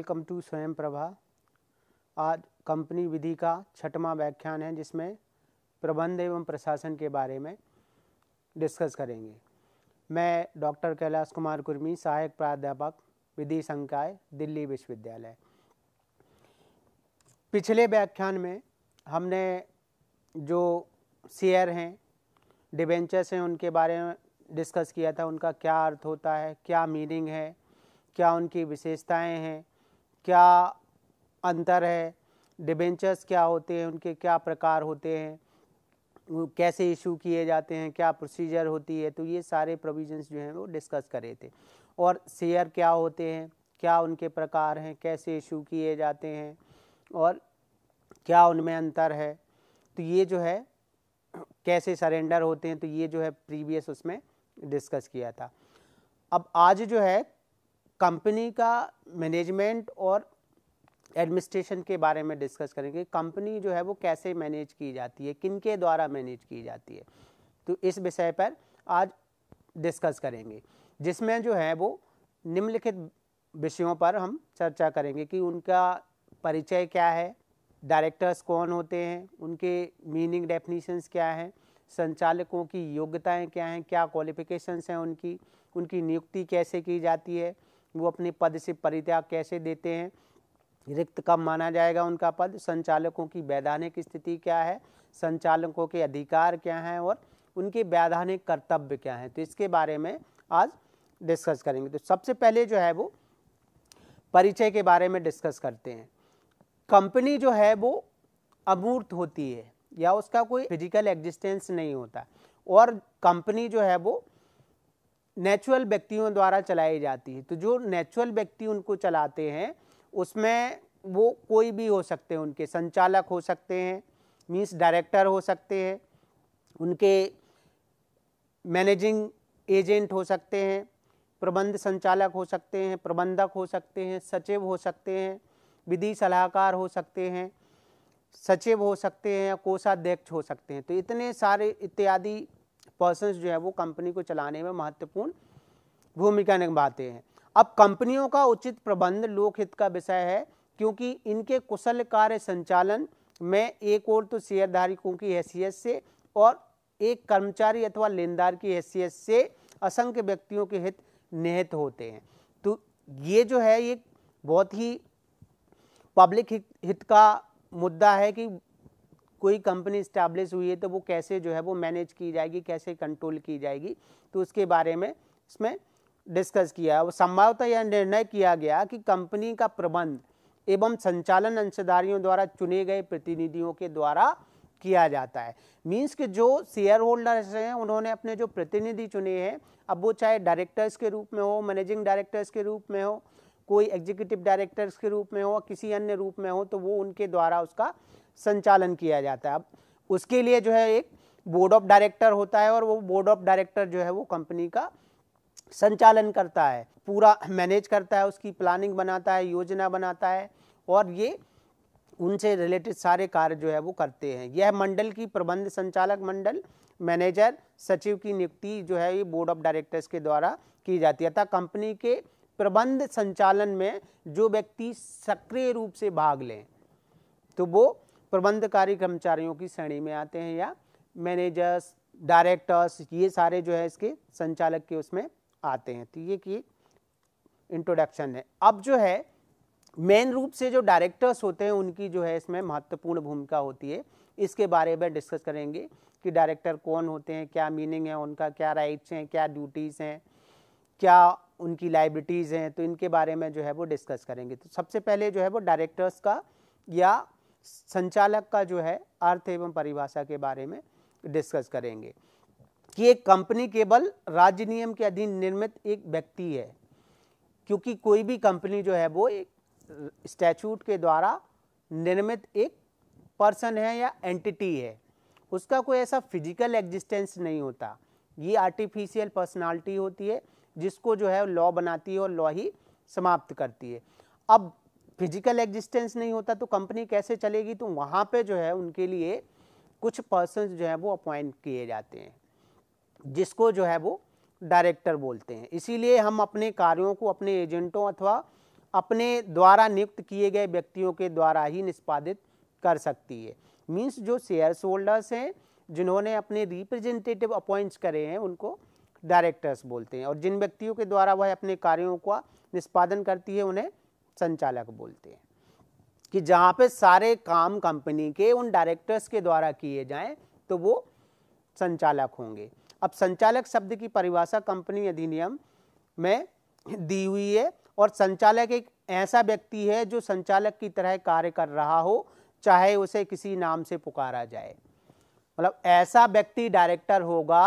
Welcome to स्वयं प्रभा आज company विधि का छठवां व्याख्यान है जिसमें प्रबंध एवं प्रशासन के बारे में डिस्कस करेंगे मैं डॉक्टर कैलाश कुमार कुर्मी सहायक प्राध्यापक विधि संकाय दिल्ली विश्वविद्यालय पिछले व्याख्यान में हमने जो शेयर हैं डिबेंचर्स हैं उनके बारे में डिस्कस किया था उनका क्या अर्थ होता है क्या मीनिंग है क्या उनकी विशेषताएं हैं क्या अंतर है डिबेंचर्स क्या होते हैं उनके क्या प्रकार होते हैं कैसे इशू किए जाते हैं क्या प्रोसीजर होती है तो ये सारे प्रोविजंस जो हैं वो डिस्कस करे थे और शेयर क्या होते हैं क्या उनके प्रकार हैं कैसे इशू किए जाते हैं और क्या उनमें अंतर है तो ये जो है कैसे सरेंडर होते हैं तो ये जो है प्रीवियस उसमें डिस्कस किया था अब आज जो है कंपनी का मैनेजमेंट और एडमिनिस्ट्रेशन के बारे में डिस्कस करेंगे कंपनी जो है वो कैसे मैनेज की जाती है किन के द्वारा मैनेज की जाती है तो इस विषय पर आज डिस्कस करेंगे जिसमें जो है वो निम्नलिखित विषयों पर हम चर्चा करेंगे कि उनका परिचय क्या है डायरेक्टर्स कौन होते हैं उनके मीनिंग डेफिनीशंस क्या हैं संचालकों की योग्यताएं क्या हैं क्या क्वालिफिकेशंस हैं उनकी उनकी नियुक्ति कैसे की जाती है वो अपने पद से परित्याग कैसे देते हैं रिक्त कब माना जाएगा उनका पद संचालकों की वैधानिक स्थिति क्या है संचालकों के अधिकार क्या हैं और उनके वैधानिक कर्तव्य क्या हैं तो इसके बारे में आज डिस्कस करेंगे तो सबसे पहले जो है वो परिचय के बारे में डिस्कस करते हैं कंपनी जो है वो अमूर्त होती है या उसका कोई फिजिकल एग्जिस्टेंस नहीं होता और कंपनी जो है वो नेचुरल व्यक्तियों द्वारा चलाई जाती है तो जो नेचुरल व्यक्ति उनको चलाते हैं उसमें वो कोई भी हो सकते हैं उनके संचालक हो सकते हैं मीन्स डायरेक्टर हो सकते हैं उनके मैनेजिंग एजेंट हो सकते हैं प्रबंध संचालक हो सकते हैं प्रबंधक हो सकते हैं सचिव हो सकते हैं विधि सलाहकार हो सकते हैं सचिव हो सकते हैं या कोषाध्यक्ष हो सकते हैं तो इतने सारे इत्यादि पर्सन जो है वो कंपनी को चलाने में महत्वपूर्ण भूमिका निभाते हैं अब कंपनियों का उचित प्रबंध लोकहित का विषय है क्योंकि इनके कुशल कार्य संचालन में एक और तो शेयरधारकों की हैसियत से और एक कर्मचारी अथवा लेनदार की हैसियत से असंख्य व्यक्तियों के हित निहित होते हैं तो ये जो है ये बहुत ही पब्लिक हित हित का मुद्दा है कि कोई कंपनी इस्टेब्लिश हुई है तो वो कैसे जो है वो मैनेज की जाएगी कैसे कंट्रोल की जाएगी तो उसके बारे में इसमें डिस्कस किया और संभावतः यह निर्णय किया गया कि कंपनी का प्रबंध एवं संचालन अंशधारियों द्वारा चुने गए प्रतिनिधियों के द्वारा किया जाता है मीन्स कि जो शेयर होल्डर्स हैं उन्होंने अपने जो प्रतिनिधि चुने हैं अब वो चाहे डायरेक्टर्स के रूप में हो मैनेजिंग डायरेक्टर्स के रूप में हो कोई एग्जीक्यूटिव डायरेक्टर्स के रूप में हो किसी अन्य रूप में हो तो वो उनके द्वारा उसका संचालन किया जाता है अब उसके लिए जो है एक बोर्ड ऑफ डायरेक्टर होता है और वो बोर्ड ऑफ डायरेक्टर जो है वो कंपनी का संचालन करता है पूरा मैनेज करता है उसकी प्लानिंग बनाता है योजना बनाता है और ये उनसे रिलेटेड सारे कार्य जो है वो करते हैं यह मंडल की प्रबंध संचालक मंडल मैनेजर सचिव की नियुक्ति जो है ये बोर्ड ऑफ डायरेक्टर्स के द्वारा की जाती है अतः कंपनी के प्रबंध संचालन में जो व्यक्ति सक्रिय रूप से भाग लें तो वो प्रबंधकारी कर्मचारियों की श्रेणी में आते हैं या मैनेजर्स डायरेक्टर्स ये सारे जो है इसके संचालक के उसमें आते हैं तो ये कि इंट्रोडक्शन है अब जो है मेन रूप से जो डायरेक्टर्स होते हैं उनकी जो है इसमें महत्वपूर्ण भूमिका होती है इसके बारे में डिस्कस करेंगे कि डायरेक्टर कौन होते हैं क्या मीनिंग है उनका क्या राइट्स हैं क्या ड्यूटीज़ हैं क्या उनकी लाइबिलिटीज़ हैं तो इनके बारे में जो है वो डिस्कस करेंगे तो सबसे पहले जो है वो डायरेक्टर्स का या संचालक का जो है अर्थ एवं परिभाषा के बारे में डिस्कस करेंगे कि एक कंपनी केवल राज्य नियम के अधीन निर्मित एक व्यक्ति है क्योंकि कोई भी कंपनी जो है वो एक स्टैचूट के द्वारा निर्मित एक पर्सन है या एंटिटी है उसका कोई ऐसा फिजिकल एग्जिस्टेंस नहीं होता ये आर्टिफिशियल पर्सनालिटी होती है जिसको जो है लॉ बनाती है और लॉ ही समाप्त करती है अब फिजिकल एग्जिस्टेंस नहीं होता तो कंपनी कैसे चलेगी तो वहाँ पे जो है उनके लिए कुछ पर्सन जो है वो अपॉइंट किए जाते हैं जिसको जो है वो डायरेक्टर बोलते हैं इसीलिए हम अपने कार्यों को अपने एजेंटों अथवा अपने द्वारा नियुक्त किए गए व्यक्तियों के द्वारा ही निष्पादित कर सकती है मीन्स जो शेयर्स होल्डर्स हैं जिन्होंने अपने रिप्रेजेंटेटिव अपॉइंट्स करे हैं उनको डायरेक्टर्स बोलते हैं और जिन व्यक्तियों के द्वारा वह अपने कार्यों का निष्पादन करती है उन्हें संचालक बोलते हैं कि जहाँ पे सारे काम कंपनी के उन डायरेक्टर्स के द्वारा किए जाएं तो वो संचालक होंगे अब संचालक शब्द की परिभाषा कंपनी अधिनियम में दी हुई है और संचालक एक ऐसा व्यक्ति है जो संचालक की तरह कार्य कर रहा हो चाहे उसे किसी नाम से पुकारा जाए मतलब ऐसा व्यक्ति डायरेक्टर होगा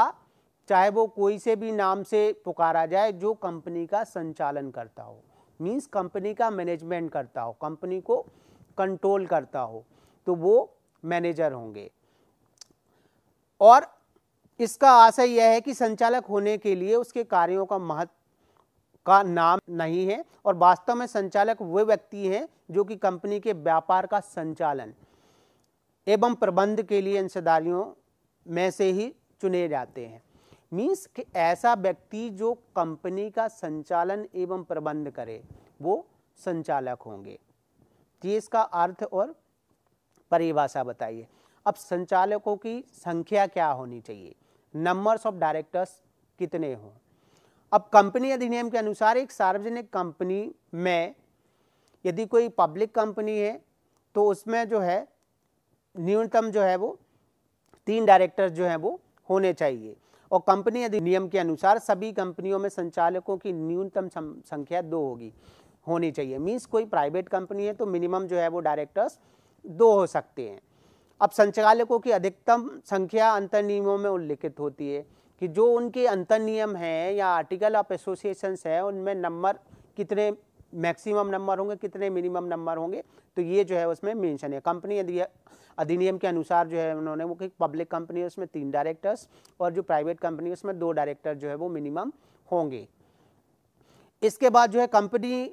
चाहे वो कोई से भी नाम से पुकारा जाए जो कंपनी का संचालन करता हो मीन्स कंपनी का मैनेजमेंट करता हो कंपनी को कंट्रोल करता हो तो वो मैनेजर होंगे और इसका आशय यह है कि संचालक होने के लिए उसके कार्यों का महत्व का नाम नहीं है और वास्तव में संचालक वे व्यक्ति हैं जो कि कंपनी के व्यापार का संचालन एवं प्रबंध के लिए अंशदारियों में से ही चुने जाते हैं मीन्स कि ऐसा व्यक्ति जो कंपनी का संचालन एवं प्रबंध करे वो संचालक होंगे ये इसका अर्थ और परिभाषा बताइए अब संचालकों की संख्या क्या होनी चाहिए नंबर्स ऑफ डायरेक्टर्स कितने हों अब कंपनी अधिनियम के अनुसार एक सार्वजनिक कंपनी में यदि कोई पब्लिक कंपनी है तो उसमें जो है न्यूनतम जो है वो तीन डायरेक्टर्स जो हैं वो होने चाहिए और कंपनी अधिनियम के अनुसार सभी कंपनियों में संचालकों की न्यूनतम संख्या दो होगी होनी चाहिए मीन्स कोई प्राइवेट कंपनी है तो मिनिमम जो है वो डायरेक्टर्स दो हो सकते हैं अब संचालकों की अधिकतम संख्या अंतरनियमों में उल्लिखित होती है कि जो उनके अंतरनियम हैं या आर्टिकल ऑफ एसोसिएशंस हैं उनमें नंबर कितने मैक्सिमम नंबर होंगे कितने मिनिमम नंबर होंगे तो ये जो है उसमें मेंशन है कंपनी अधिनियम के अनुसार जो है उन्होंने वो कि पब्लिक कंपनी है उसमें तीन डायरेक्टर्स और जो प्राइवेट कंपनी उसमें दो डायरेक्टर जो है वो मिनिमम होंगे इसके बाद जो है कंपनी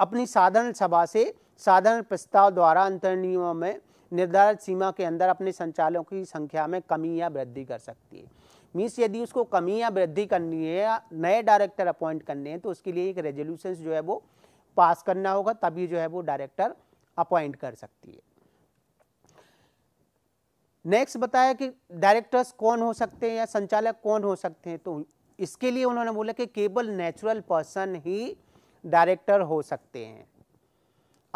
अपनी साधारण सभा से साधारण प्रस्ताव द्वारा अंतरनियमों में निर्धारित सीमा के अंदर अपने संचालकों की संख्या में कमी या वृद्धि कर सकती है मीन्स यदि उसको कमी या वृद्धि करनी है या नए डायरेक्टर अपॉइंट करने हैं तो उसके लिए एक रेजोल्यूशन जो है वो पास करना होगा तभी जो है वो डायरेक्टर अपॉइंट कर सकती है नेक्स्ट बताया कि डायरेक्टर्स कौन हो सकते हैं या संचालक कौन हो सकते हैं तो इसके लिए उन्होंने बोला कि केवल नेचुरल पर्सन ही डायरेक्टर हो सकते हैं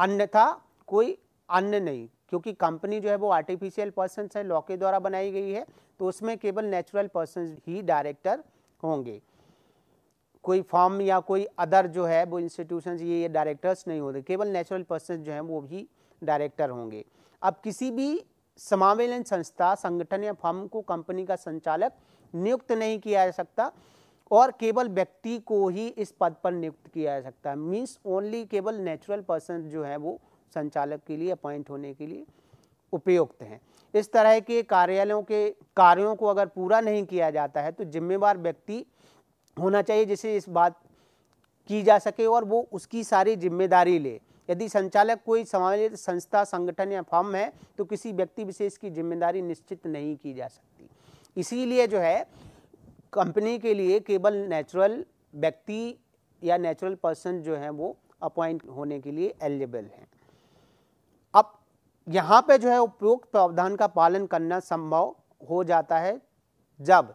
अन्यथा कोई अन्य नहीं क्योंकि कंपनी जो है वो आर्टिफिशियल पर्सन है लॉ के द्वारा बनाई गई है तो उसमें केवल नेचुरल पर्सन ही डायरेक्टर होंगे कोई फॉर्म या कोई अदर जो है वो इंस्टीट्यूशन ये डायरेक्टर्स नहीं होते केवल नेचुरल पर्सन जो हैं वो भी डायरेक्टर होंगे अब किसी भी समावेलन संस्था संगठन या फर्म को कंपनी का संचालक नियुक्त नहीं किया जा सकता और केवल व्यक्ति को ही इस पद पर नियुक्त किया जा सकता है मीन्स ओनली केवल नेचुरल पर्सन जो है वो संचालक के लिए अपॉइंट होने के लिए उपयुक्त हैं इस तरह के कार्यालयों के कार्यों को अगर पूरा नहीं किया जाता है तो जिम्मेवार व्यक्ति होना चाहिए जिसे इस बात की जा सके और वो उसकी सारी जिम्मेदारी ले यदि संचालक कोई समाज संस्था संगठन या फर्म है तो किसी व्यक्ति विशेष की जिम्मेदारी निश्चित नहीं की जा सकती इसीलिए जो है कंपनी के लिए केवल नेचुरल व्यक्ति या नेचुरल पर्सन जो हैं वो अपॉइंट होने के लिए एलिजिबल हैं अब यहाँ पे जो है उपयुक्त प्रावधान का पालन करना संभव हो जाता है जब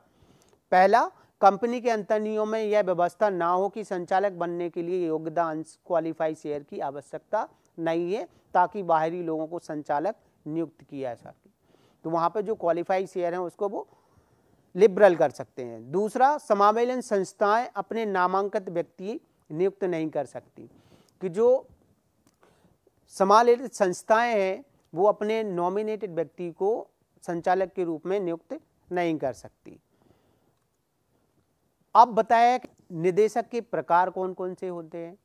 पहला कंपनी के अंतर्नियों में यह व्यवस्था ना हो कि संचालक बनने के लिए अंश क्वालिफाई शेयर की आवश्यकता नहीं है ताकि बाहरी लोगों को संचालक नियुक्त किया जा सके तो वहाँ पर जो क्वालिफाई शेयर हैं उसको वो लिबरल कर सकते हैं दूसरा समावेलन संस्थाएं अपने नामांकित व्यक्ति नियुक्त नहीं कर सकती कि जो समावेलित संस्थाएं हैं वो अपने नॉमिनेटेड व्यक्ति को संचालक के रूप में नियुक्त नहीं कर सकती अब बताया कि निदेशक के प्रकार कौन कौन से होते हैं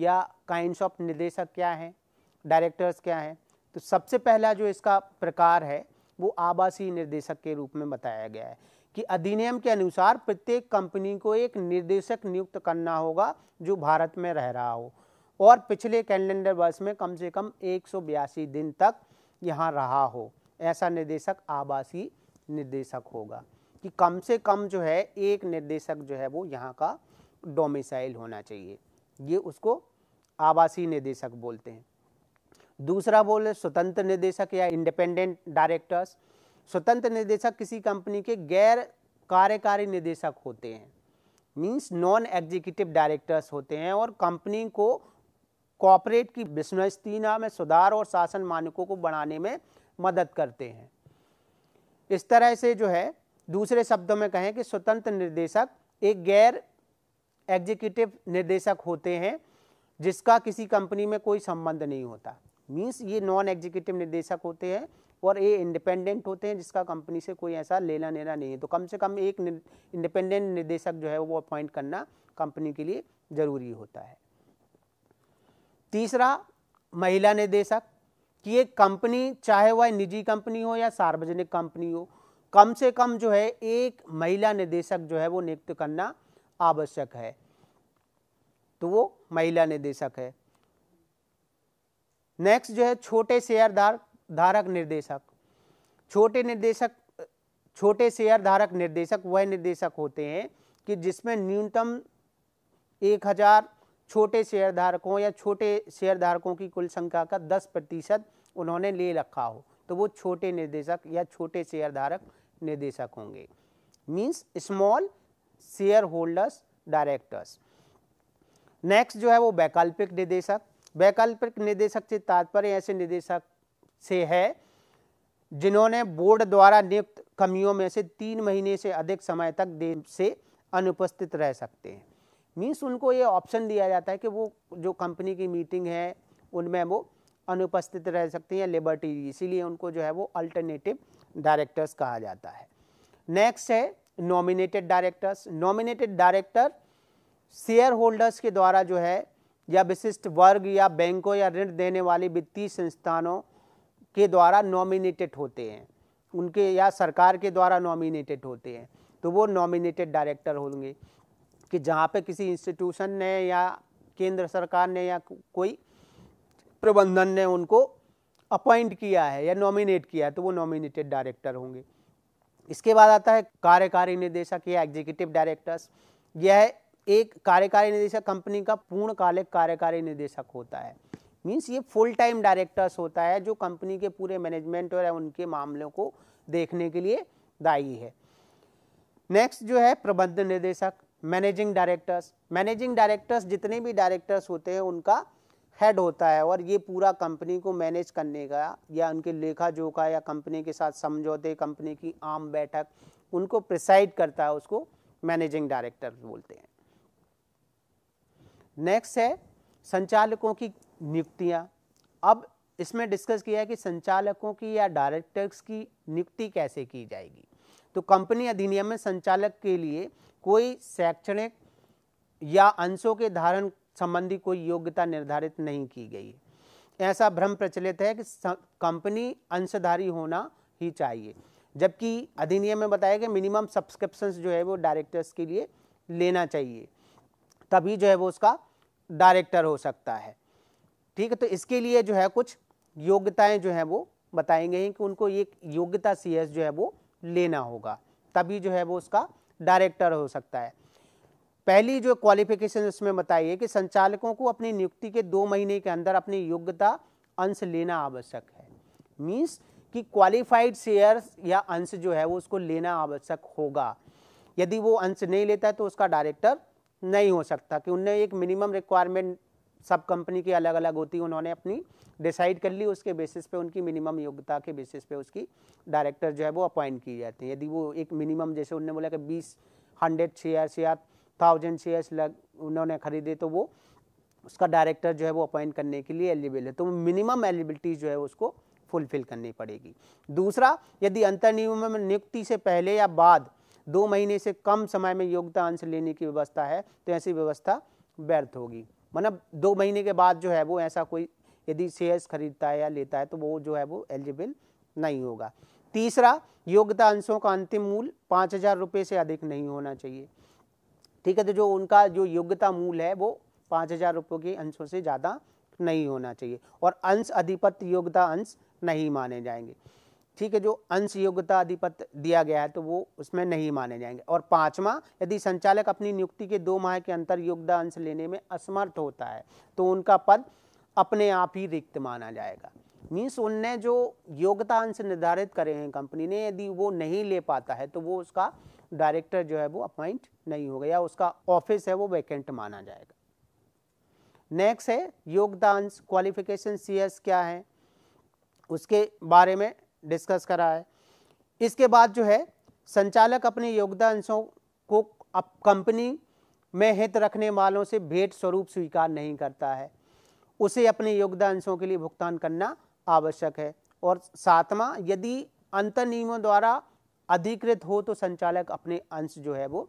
या काइंड्स ऑफ निदेशक क्या है डायरेक्टर्स क्या है तो सबसे पहला जो इसका प्रकार है वो आवासीय निर्देशक के रूप में बताया गया है कि अधिनियम के अनुसार प्रत्येक कंपनी को एक निर्देशक नियुक्त करना होगा जो भारत में रह रहा हो और पिछले कैलेंडर वर्ष में कम से कम एक दिन तक यहाँ रहा हो ऐसा निर्देशक आवासीय निर्देशक होगा कि कम से कम जो है एक निर्देशक जो है वो यहाँ का डोमिसाइल होना चाहिए ये उसको आवासीय निर्देशक बोलते हैं दूसरा बोले स्वतंत्र निर्देशक या इंडिपेंडेंट डायरेक्टर्स स्वतंत्र निर्देशक किसी कंपनी के गैर कार्यकारी निदेशक होते हैं मींस नॉन एग्जीक्यूटिव डायरेक्टर्स होते हैं और कंपनी को कॉपरेट की विश्वसनीयता में सुधार और शासन मानकों को बढ़ाने में मदद करते हैं इस तरह से जो है दूसरे शब्दों में कहें कि स्वतंत्र निर्देशक एक गैर एग्जीक्यूटिव निर्देशक होते हैं जिसका किसी कंपनी में कोई संबंध नहीं होता मीन्स ये नॉन एग्जीक्यूटिव निर्देशक होते हैं और ये इंडिपेंडेंट होते हैं जिसका कंपनी से कोई ऐसा लेना देना नहीं है तो कम से कम एक इंडिपेंडेंट निर्देशक जो है वो अपॉइंट करना कंपनी के लिए ज़रूरी होता है तीसरा महिला निर्देशक कि एक कंपनी चाहे वह निजी कंपनी हो या सार्वजनिक कंपनी हो कम से कम जो है एक महिला निदेशक जो है वो नियुक्त करना आवश्यक है तो वो महिला निदेशक है नेक्स्ट जो है छोटे शेयर धार धारक निर्देशक छोटे निर्देशक छोटे शेयर धारक निर्देशक वह निर्देशक होते हैं कि जिसमें न्यूनतम एक हजार छोटे शेयर धारकों या छोटे शेयर धारकों की कुल संख्या का दस प्रतिशत उन्होंने ले रखा हो तो वो छोटे निर्देशक या छोटे शेयर धारक निदेशक होंगे means small share holders directors next जो है वो वैकल्पिक निदेशक वैकल्पिक निदेशक से तात्पर्य ऐसे निदेशक से है जिन्होंने बोर्ड द्वारा नियुक्त कमियों में से तीन महीने से अधिक समय तक देश से अनुपस्थित रह सकते हैं मीन्स उनको ये ऑप्शन दिया जाता है कि वो जो कंपनी की मीटिंग है उनमें वो अनुपस्थित रह सकते हैं या लिबर्टी इसीलिए उनको जो है वो अल्टरनेटिव डायरेक्टर्स कहा जाता है नेक्स्ट है nominated directors nominated director share holders के द्वारा जो है या विशिष्ट वर्ग या बैंकों या ऋण देने वाली वित्तीय संस्थानों के द्वारा नॉमिनेटेड होते हैं उनके या सरकार के द्वारा नॉमिनेटेड होते हैं तो वो नॉमिनेटेड डायरेक्टर होंगे कि जहाँ पे किसी इंस्टीट्यूशन ने या केंद्र सरकार ने या कोई प्रबंधन ने उनको अपॉइंट किया है या नॉमिनेट किया है तो वो नॉमिनेटेड डायरेक्टर होंगे इसके बाद आता है कार्यकारी निदेशक या एग्जीक्यूटिव डायरेक्टर्स यह एक कार्यकारी निदेशक कंपनी का पूर्णकालिक कार्यकारी निदेशक होता है मीन्स ये फुल टाइम डायरेक्टर्स होता है जो कंपनी के पूरे मैनेजमेंट और उनके मामलों को देखने के लिए दायी है नेक्स्ट जो है प्रबंध निदेशक मैनेजिंग डायरेक्टर्स मैनेजिंग डायरेक्टर्स जितने भी डायरेक्टर्स होते हैं उनका हेड होता है और ये पूरा कंपनी को मैनेज करने का या उनके लेखा जोखा या कंपनी के साथ समझौते कंपनी की आम बैठक उनको प्रिसाइड करता है उसको मैनेजिंग डायरेक्टर बोलते हैं नेक्स्ट है संचालकों की नियुक्तियाँ अब इसमें डिस्कस किया है कि संचालकों की या डायरेक्टर्स की नियुक्ति कैसे की जाएगी तो कंपनी अधिनियम में संचालक के लिए कोई शैक्षणिक या अंशों के धारण संबंधी कोई योग्यता निर्धारित नहीं की गई ऐसा भ्रम प्रचलित है कि कंपनी अंशधारी होना ही चाहिए जबकि अधिनियम में बताया गया मिनिमम सब्सक्रिप्शंस जो है वो डायरेक्टर्स के लिए लेना चाहिए तभी जो है वो उसका डायरेक्टर हो सकता है ठीक है तो इसके लिए जो है कुछ योग्यताएं जो है वो बताएंगे कि उनको एक योग्यता सीएस जो है वो लेना होगा तभी जो है वो उसका डायरेक्टर हो सकता है पहली जो क्वालिफिकेशन बताई बताइए कि संचालकों को अपनी नियुक्ति के दो महीने के अंदर अपनी योग्यता अंश लेना आवश्यक है मीन्स कि क्वालिफाइड शेयर्स या अंश जो है वो उसको लेना आवश्यक होगा यदि वो अंश नहीं लेता है तो उसका डायरेक्टर नहीं हो सकता कि उन्हें एक मिनिमम रिक्वायरमेंट सब कंपनी की अलग अलग होती है उन्होंने अपनी डिसाइड कर ली उसके बेसिस पे उनकी मिनिमम योग्यता के बेसिस पे उसकी डायरेक्टर जो है वो अपॉइंट की जाती है यदि वो एक मिनिमम जैसे उनने बोला कि बीस हंड्रेड शेयर्स या थाउजेंड शेयर्स लग उन्होंने खरीदे तो वो उसका डायरेक्टर जो है वो अपॉइंट करने के लिए एलिजिबल है तो मिनिमम एलिजिबिलिटी जो है उसको फुलफिल करनी पड़ेगी दूसरा यदि अंतर्नियम नियुक्ति से पहले या बाद दो महीने से कम समय में योग्यता अंश लेने की व्यवस्था है तो ऐसी व्यवस्था व्यर्थ होगी मतलब दो महीने के बाद जो है वो ऐसा कोई यदि शेयर्स खरीदता है या लेता है तो वो जो है वो एलिजिबल नहीं होगा तीसरा योग्यता अंशों का अंतिम मूल पाँच हज़ार रुपये से अधिक नहीं होना चाहिए ठीक है तो जो उनका जो योग्यता मूल है वो पाँच हजार रुपये के अंशों से ज़्यादा नहीं होना चाहिए और अंश अधिपत्य योग्यता अंश नहीं माने जाएंगे ठीक है जो अंश योग्यता अधिपत्य दिया गया है तो वो उसमें नहीं माने जाएंगे और पाँचवा यदि संचालक अपनी नियुक्ति के दो माह के अंतर योग्यता अंश लेने में असमर्थ होता है तो उनका पद अपने आप ही रिक्त माना जाएगा मीन्स उनने जो योग्यता अंश निर्धारित करे हैं कंपनी ने यदि वो नहीं ले पाता है तो वो उसका डायरेक्टर जो है वो अपॉइंट नहीं होगा या उसका ऑफिस है वो वैकेंट माना जाएगा नेक्स्ट है योगदान क्वालिफिकेशन सीएस क्या है उसके बारे में डिस्कस करा है इसके बाद जो है संचालक अपने योगदानों को अब कंपनी में हित रखने वालों से भेंट स्वरूप स्वीकार नहीं करता है उसे अपने योगदानों के लिए भुगतान करना आवश्यक है और सातवां यदि अंतर नियमों द्वारा अधिकृत हो तो संचालक अपने अंश जो है वो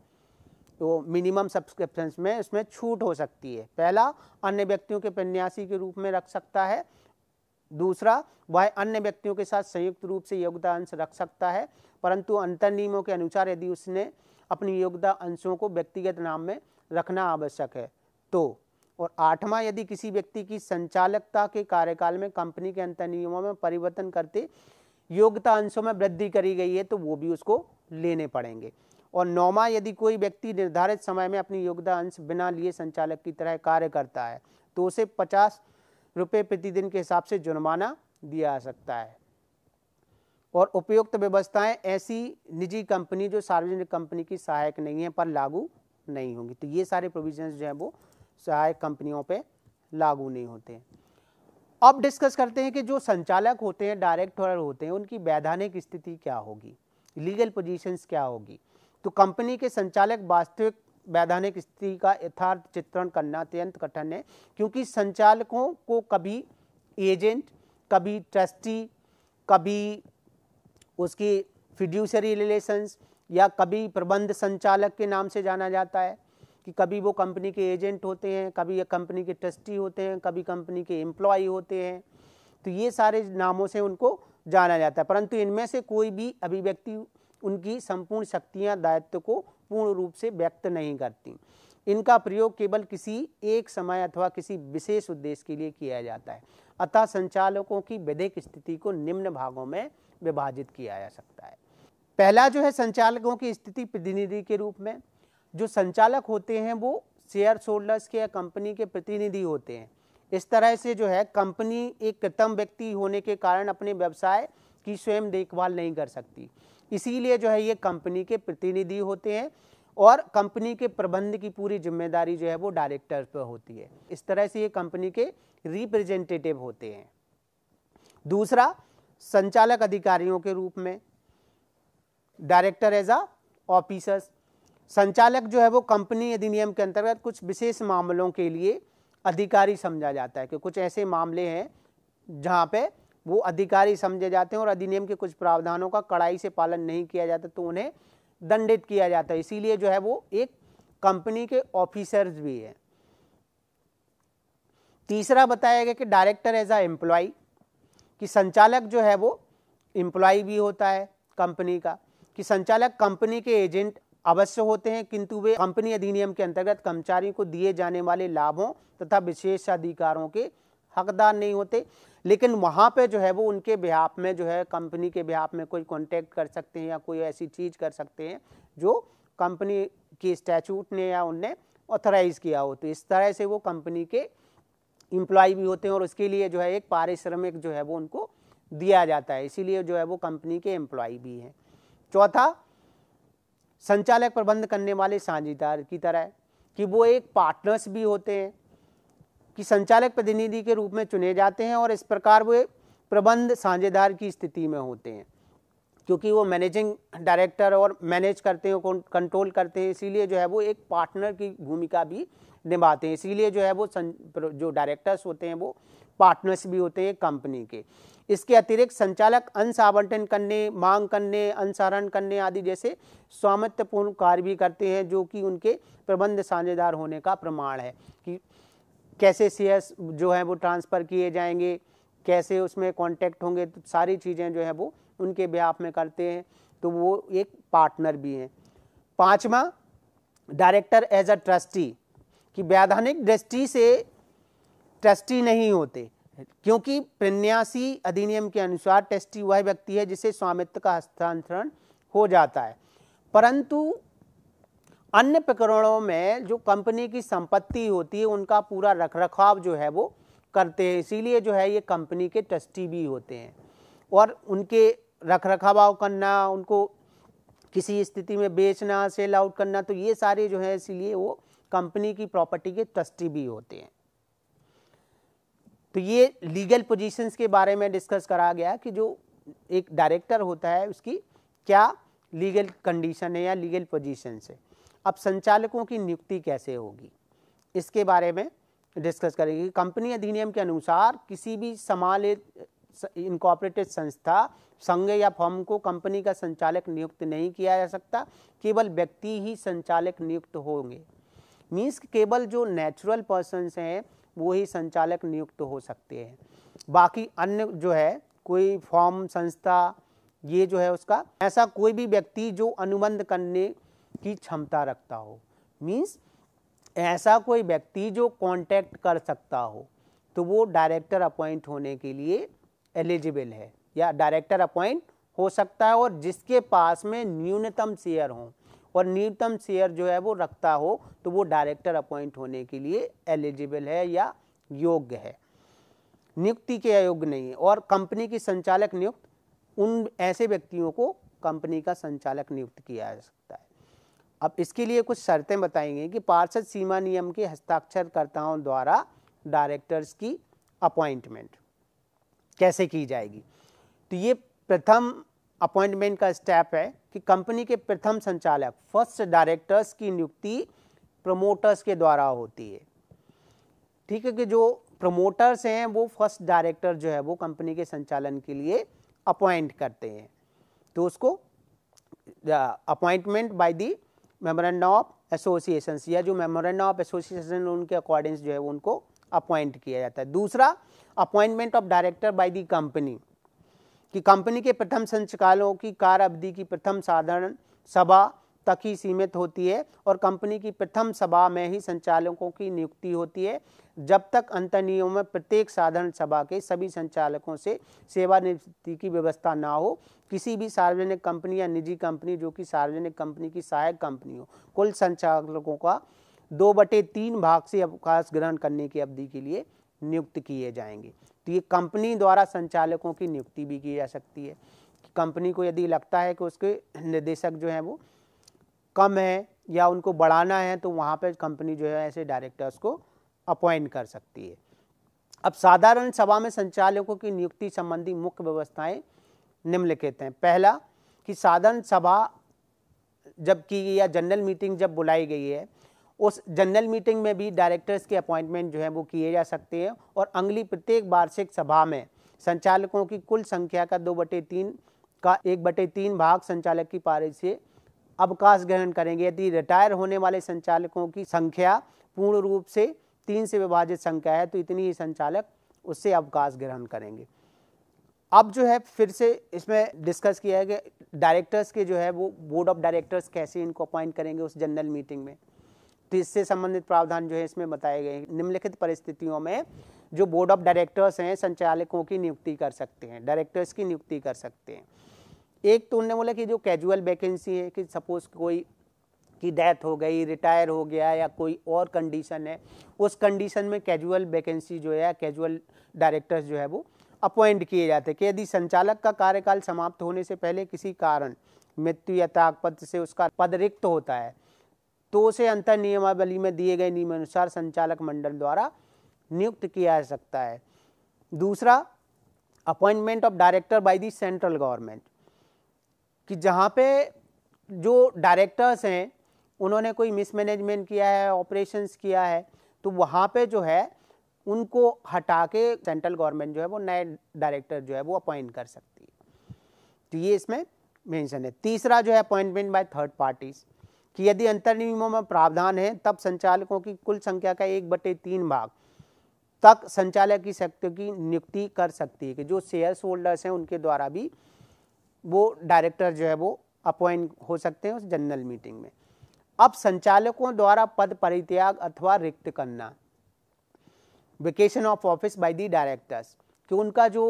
वो मिनिमम सब्सक्रिप्शन में उसमें छूट हो सकती है पहला अन्य व्यक्तियों के प्रन्यासी के रूप में रख सकता है दूसरा वह अन्य व्यक्तियों के साथ संयुक्त रूप से योगदान अंश रख सकता है परंतु अंतर नियमों के अनुसार यदि उसने अपनी योगदान अंशों को व्यक्तिगत नाम में रखना आवश्यक है तो और आठवां यदि किसी व्यक्ति की संचालकता के कार्यकाल में कंपनी के अंतर नियमों में परिवर्तन करते योग्यता अंशों में वृद्धि करी गई है तो वो भी उसको लेने पड़ेंगे और नौमा यदि कोई व्यक्ति निर्धारित समय में अपनी योग्यता अंश बिना लिए संचालक की तरह कार्य करता है तो उसे पचास रुपये प्रतिदिन के हिसाब से जुर्माना दिया जा सकता है और उपयुक्त व्यवस्थाएं ऐसी निजी कंपनी जो सार्वजनिक कंपनी की सहायक नहीं है पर लागू नहीं होंगी तो ये सारे प्रोविजन जो हैं वो सहायक कंपनियों पे लागू नहीं होते हैं अब डिस्कस करते हैं कि जो संचालक होते हैं डायरेक्टर होते हैं उनकी वैधानिक स्थिति क्या होगी लीगल पोजीशंस क्या होगी तो कंपनी के संचालक वास्तविक वैधानिक स्थिति का यथार्थ चित्रण करना अत्यंत कठिन है क्योंकि संचालकों को कभी एजेंट कभी ट्रस्टी कभी उसकी फिड्यूसरी रिलेशंस या कभी प्रबंध संचालक के नाम से जाना जाता है कि कभी वो कंपनी के एजेंट होते हैं कभी कंपनी के ट्रस्टी होते हैं कभी कंपनी के एम्प्लॉय होते हैं तो ये सारे नामों से उनको जाना जाता है परंतु इनमें से कोई भी अभिव्यक्ति उनकी संपूर्ण शक्तियाँ दायित्व को पूर्ण रूप से व्यक्त नहीं करती इनका प्रयोग केवल किसी एक समय अथवा किसी विशेष उद्देश्य के लिए किया जाता है अतः संचालकों की विधिक स्थिति को निम्न भागों में विभाजित किया जा सकता है पहला जो है संचालकों की स्थिति प्रतिनिधि के रूप में जो संचालक होते हैं वो शेयर होल्डर्स के या कंपनी के प्रतिनिधि होते हैं इस तरह से जो है कंपनी एक कृतम व्यक्ति होने के कारण अपने व्यवसाय की स्वयं देखभाल नहीं कर सकती इसीलिए जो है ये कंपनी के प्रतिनिधि होते हैं और कंपनी के प्रबंध की पूरी जिम्मेदारी जो है वो डायरेक्टर पर होती है इस तरह से ये कंपनी के रिप्रेजेंटेटिव होते हैं दूसरा संचालक अधिकारियों के रूप में डायरेक्टर एज अ ऑफिसर्स संचालक जो है वो कंपनी अधिनियम के अंतर्गत कुछ विशेष मामलों के लिए अधिकारी समझा जाता है कि कुछ ऐसे मामले हैं जहाँ पे वो अधिकारी समझे जाते हैं और अधिनियम के कुछ प्रावधानों का कड़ाई से पालन नहीं किया जाता तो उन्हें दंडित किया जाता है इसीलिए जो है वो एक कंपनी के ऑफिसर्स भी हैं तीसरा बताया गया कि डायरेक्टर एज आ एम्प्लॉय कि संचालक जो है वो एम्प्लॉय भी होता है कंपनी का कि संचालक कंपनी के एजेंट अवश्य होते हैं किंतु वे कंपनी अधिनियम के अंतर्गत कर्मचारियों को दिए जाने वाले लाभों तथा विशेषाधिकारों के हकदार नहीं होते लेकिन वहाँ पे जो है वो उनके बिहाफ में जो है कंपनी के बिहाफ में कोई कॉन्टैक्ट कर सकते हैं या कोई ऐसी चीज़ कर सकते हैं जो कंपनी की स्टैचूट ने या उनने ऑथराइज़ किया हो तो इस तरह से वो कंपनी के इम्प्लॉय भी होते हैं और उसके लिए जो है एक पारिश्रमिक जो है वो उनको दिया जाता है इसीलिए जो है वो कंपनी के एम्प्लॉय भी हैं चौथा संचालक प्रबंध करने वाले साझेदार की तरह कि वो एक पार्टनर्स भी होते हैं कि संचालक प्रतिनिधि के रूप में चुने जाते हैं और इस प्रकार वे प्रबंध साझेदार की स्थिति में होते हैं क्योंकि वो मैनेजिंग डायरेक्टर और मैनेज करते हैं कंट्रोल करते हैं इसीलिए जो है वो एक पार्टनर की भूमिका भी निभाते हैं इसीलिए जो है वो जो डायरेक्टर्स होते हैं वो पार्टनर्स भी होते हैं कंपनी के इसके अतिरिक्त संचालक अंश आवंटन करने मांग करने अंशारण करने आदि जैसे स्वामित्वपूर्ण कार्य भी करते हैं जो कि उनके प्रबंध साझेदार होने का प्रमाण है कि कैसे सीएस जो है वो ट्रांसफ़र किए जाएंगे कैसे उसमें कॉन्टैक्ट होंगे तो सारी चीज़ें जो है वो उनके ब्याप में करते हैं तो वो एक पार्टनर भी हैं पाँचवा डायरेक्टर एज अ ट्रस्टी कि वैधानिक दृष्टि से ट्रस्टी नहीं होते क्योंकि प्रन्यासी अधिनियम के अनुसार टेस्टी वह व्यक्ति है जिसे स्वामित्व का हस्तांतरण हो जाता है परंतु अन्य प्रकरणों में जो कंपनी की संपत्ति होती है उनका पूरा रखरखाव जो है वो करते हैं इसीलिए जो है ये कंपनी के ट्रस्टी भी होते हैं और उनके रख रखाव करना उनको किसी स्थिति में बेचना सेल आउट करना तो ये सारे जो है इसीलिए वो कंपनी की प्रॉपर्टी के ट्रस्टी भी होते हैं तो ये लीगल पोजीशंस के बारे में डिस्कस करा गया कि जो एक डायरेक्टर होता है उसकी क्या लीगल कंडीशन है या लीगल पोजीशन है अब संचालकों की नियुक्ति कैसे होगी इसके बारे में डिस्कस करेगी कंपनी अधिनियम के अनुसार किसी भी समालित इनकॉपरेटेड संस्था संघ या फर्म को कंपनी का संचालक नियुक्त नहीं किया जा सकता केवल व्यक्ति ही संचालक नियुक्त होंगे मीन्स केवल जो नेचुरल पर्सनस हैं वो ही संचालक नियुक्त हो सकते हैं बाकी अन्य जो है कोई फॉर्म संस्था ये जो है उसका ऐसा कोई भी व्यक्ति जो अनुबंध करने की क्षमता रखता हो मीन्स ऐसा कोई व्यक्ति जो कांटेक्ट कर सकता हो तो वो डायरेक्टर अपॉइंट होने के लिए एलिजिबल है या डायरेक्टर अपॉइंट हो सकता है और जिसके पास में न्यूनतम शेयर हों और न्यूनतम शेयर जो है वो रखता हो तो वो डायरेक्टर अपॉइंट होने के लिए एलिजिबल है या योग्य है नियुक्ति के अयोग्य नहीं है और कंपनी की संचालक नियुक्त उन ऐसे व्यक्तियों को कंपनी का संचालक नियुक्त किया जा सकता है अब इसके लिए कुछ शर्तें बताएंगे कि पार्षद सीमा नियम के हस्ताक्षरकर्ताओं द्वारा डायरेक्टर्स की अपॉइंटमेंट कैसे की जाएगी तो ये प्रथम अपॉइंटमेंट का स्टेप है कि कंपनी के प्रथम संचालक फर्स्ट डायरेक्टर्स की नियुक्ति प्रमोटर्स के द्वारा होती है ठीक है कि जो प्रमोटर्स हैं वो फर्स्ट डायरेक्टर जो है वो कंपनी के संचालन के लिए अपॉइंट करते हैं तो उसको appointment by the memorandum of association या जो मेमोरेंडम ऑफ एसोसिएशन उनके अकॉर्डिंग जो है वो उनको अपॉइंट किया जाता है दूसरा appointment of director by the company कि कंपनी के प्रथम संचालकों की कार्य अवधि की प्रथम साधारण सभा तक ही सीमित होती है और कंपनी की प्रथम सभा में ही संचालकों की नियुक्ति होती है जब तक अंतर्नियम में प्रत्येक साधारण सभा के सभी संचालकों से सेवानिवृत्ति की व्यवस्था ना हो किसी भी सार्वजनिक कंपनी या निजी कंपनी जो कि सार्वजनिक कंपनी की सहायक कंपनी हो कुल संचालकों का दो बटे तीन भाग से अवकाश ग्रहण करने की अवधि के लिए नियुक्त किए जाएंगे सकती तो है कंपनी द्वारा संचालकों की नियुक्ति भी की जा सकती है कंपनी को यदि लगता है कि उसके निदेशक जो हैं वो कम है या उनको बढ़ाना है तो वहाँ पर कंपनी जो है ऐसे डायरेक्टर्स को अपॉइंट कर सकती है अब साधारण सभा में संचालकों की नियुक्ति संबंधी मुख्य व्यवस्थाएं निम्नलिखित हैं पहला कि साधारण सभा जब की गई या जनरल मीटिंग जब बुलाई गई है उस जनरल मीटिंग में भी डायरेक्टर्स के अपॉइंटमेंट जो है वो किए जा सकते हैं और अगली प्रत्येक वार्षिक सभा में संचालकों की कुल संख्या का दो बटे तीन का एक बटे तीन भाग संचालक की पारी से अवकाश ग्रहण करेंगे यदि रिटायर होने वाले संचालकों की संख्या पूर्ण रूप से तीन से विभाजित संख्या है तो इतनी ही संचालक उससे अवकाश ग्रहण करेंगे अब जो है फिर से इसमें डिस्कस किया है कि डायरेक्टर्स के जो है वो बोर्ड ऑफ डायरेक्टर्स कैसे इनको अपॉइंट करेंगे उस जनरल मीटिंग में तो इससे संबंधित प्रावधान जो है इसमें बताए गए हैं निम्नलिखित परिस्थितियों में जो बोर्ड ऑफ डायरेक्टर्स हैं संचालकों की नियुक्ति कर सकते हैं डायरेक्टर्स की नियुक्ति कर सकते हैं एक तो उन्होंने बोला कि जो कैजुअल वैकेंसी है कि सपोज कोई की डेथ हो गई रिटायर हो गया या कोई और कंडीशन है उस कंडीशन में कैजुअल वैकेंसी जो है कैजुअल डायरेक्टर्स जो है वो अपॉइंट किए जाते हैं कि यदि संचालक का कार्यकाल समाप्त होने से पहले किसी कारण मृत्यु या ताकपत्र से उसका पद रिक्त होता है तो उसे अंतर नियमावली में दिए गए नियमानुसार संचालक मंडल द्वारा नियुक्त किया जा सकता है दूसरा appointment of director by the central government कि जहाँ पे जो डायरेक्टर्स हैं उन्होंने कोई मिसमैनेजमेंट किया है ऑपरेशंस किया है तो वहाँ पे जो है उनको हटा के सेंट्रल गवर्नमेंट जो है वो नए डायरेक्टर जो है वो अपॉइंट कर सकती है तो ये इसमें मेंशन है तीसरा जो है अपॉइंटमेंट बाय थर्ड पार्टीज़ कि यदि अंतर्नियमों में प्रावधान है तब संचालकों की कुल संख्या का एक बटे तीन भाग तक संचालक की शक्तियों की नियुक्ति कर सकती है कि जो शेयर्स होल्डर्स हैं उनके द्वारा भी वो डायरेक्टर जो है वो अपॉइंट हो सकते हैं उस जनरल मीटिंग में अब संचालकों द्वारा पद परित्याग अथवा रिक्त करना vacation of office by the directors कि उनका जो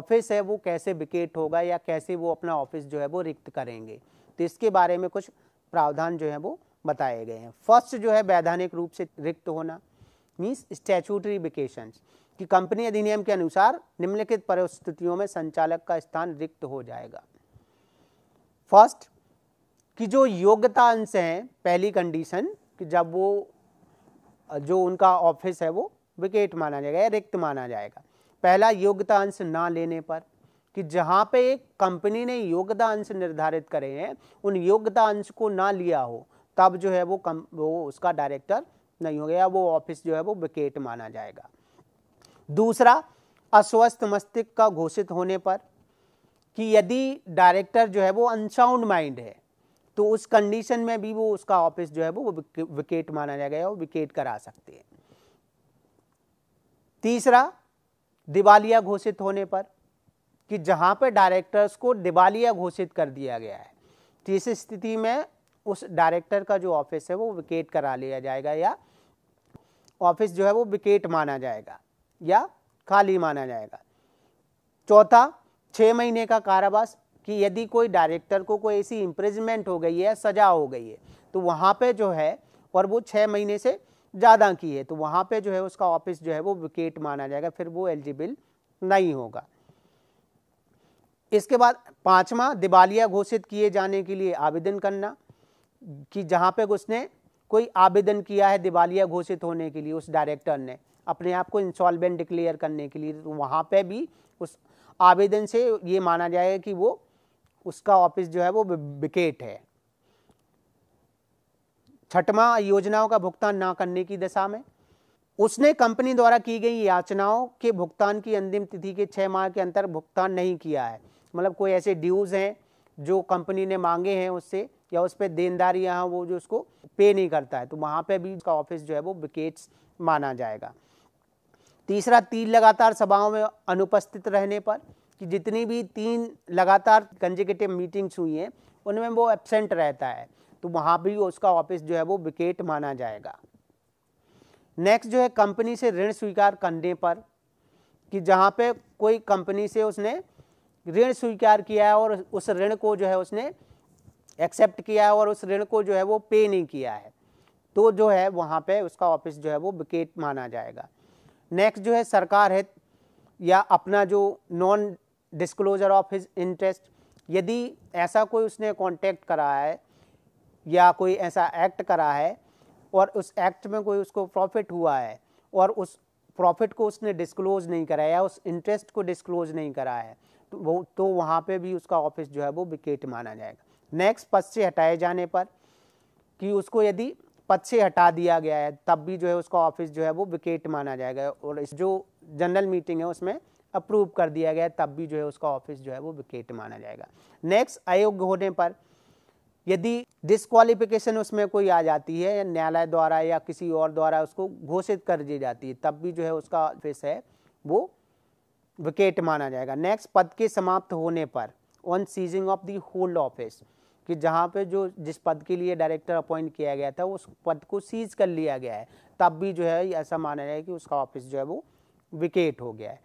ऑफिस है वो कैसे विकेट होगा या कैसे वो अपना ऑफिस जो है वो रिक्त करेंगे तो इसके बारे में कुछ प्रावधान जो है वो बताए गए हैं फर्स्ट जो है वैधानिक रूप से रिक्त होना मीन्स स्टैचूटरी वेकेशन कि कंपनी अधिनियम के अनुसार निम्नलिखित परिस्थितियों में संचालक का स्थान रिक्त हो जाएगा फर्स्ट कि जो योग्यता अंश हैं पहली कंडीशन कि जब वो जो उनका ऑफिस है वो विकेट माना जाएगा या रिक्त माना जाएगा पहला योग्यता अंश ना लेने पर कि जहाँ पे एक कंपनी ने योग्यता अंश निर्धारित करे हैं उन योग्यता अंश को ना लिया हो तब जो है वो कम वो उसका डायरेक्टर नहीं हो गया वो ऑफिस जो है वो विकेट माना जाएगा दूसरा अस्वस्थ मस्तिष्क का घोषित होने पर कि यदि डायरेक्टर जो है वो अनसाउंड माइंड है तो उस कंडीशन में भी वो उसका ऑफिस जो है वो विकेट माना जाएगा वो विकेट करा सकते हैं तीसरा दिवालिया घोषित होने पर कि जहाँ पर डायरेक्टर्स को दिवालिया घोषित कर दिया गया है तो इस स्थिति में उस डायरेक्टर का जो ऑफिस है वो विकेट करा लिया जाएगा या ऑफिस जो है वो विकेट माना जाएगा या खाली माना जाएगा चौथा छः महीने का कारावास कि यदि कोई डायरेक्टर को कोई ऐसी इम्प्रेजमेंट हो गई है सजा हो गई है तो वहाँ पे जो है और वो छः महीने से ज़्यादा की है तो वहाँ पे जो है उसका ऑफिस जो है वो विकेट माना जाएगा फिर वो एलिजिबल नहीं होगा इसके बाद पांचवा दिवालिया घोषित किए जाने के लिए आवेदन करना कि जहाँ पे उसने कोई आवेदन किया है दिवालिया घोषित होने के लिए उस डायरेक्टर ने अपने आप को इंस्टॉलमेंट डिक्लेयर करने के लिए तो वहाँ पे भी उस आवेदन से ये माना जाएगा कि वो उसका ऑफिस जो है वो विकेट है छठवा योजनाओं का भुगतान ना करने की दशा में उसने कंपनी द्वारा की गई याचनाओं के भुगतान की अंतिम तिथि के छः माह के अंतर भुगतान नहीं किया है मतलब कोई ऐसे ड्यूज़ हैं जो कंपनी ने मांगे हैं उससे या उस पर देनदारी यहाँ वो जो उसको पे नहीं करता है तो वहाँ पे भी उसका ऑफिस जो है वो विकेट्स माना जाएगा तीसरा तीन लगातार सभाओं में अनुपस्थित रहने पर कि जितनी भी तीन लगातार कंजिकेटिव मीटिंग्स हुई हैं उनमें वो एबसेंट रहता है तो वहाँ भी उसका ऑफिस जो है वो विकेट माना जाएगा नेक्स्ट जो है कंपनी से ऋण स्वीकार करने पर कि जहाँ पे कोई कंपनी से उसने ऋण स्वीकार किया है और उस ऋण को जो है उसने एक्सेप्ट किया है और उस ऋण को जो है वो पे नहीं किया है तो जो है वहाँ पे उसका ऑफिस जो है वो विकेट माना जाएगा नेक्स्ट जो है सरकार हित या अपना जो non disclosure of his interest यदि ऐसा कोई उसने कॉन्टेक्ट करा है या कोई ऐसा एक्ट करा है और उस एक्ट में कोई उसको प्रॉफिट हुआ है और उस प्रॉफिट को उसने डिस्क्लोज नहीं करा या उस इंटरेस्ट को डिस्क्लोज नहीं करा है तो वो तो वहाँ पे भी उसका ऑफिस जो है वो विकेट माना जाएगा नेक्स्ट पद से हटाए जाने पर कि उसको यदि पद से हटा दिया गया है तब भी जो है उसका ऑफिस जो है वो विकेट माना जाएगा और इस जो जनरल मीटिंग है उसमें अप्रूव कर दिया गया है तब भी जो है उसका ऑफिस जो है वो विकेट माना जाएगा नेक्स्ट अयोग्य होने पर यदि डिसक्वालिफिकेशन उसमें कोई आ जाती है या न्यायालय द्वारा या किसी और द्वारा उसको घोषित कर दी जाती है तब भी जो है उसका ऑफिस है वो विकेट माना जाएगा नेक्स्ट पद के समाप्त होने पर on ceasing of the hold office कि जहाँ पे जो जिस पद के लिए डायरेक्टर अपॉइंट किया गया था उस पद को सीज कर लिया गया है तब भी जो है ऐसा माना जाए कि उसका ऑफिस जो है वो विकेट हो गया है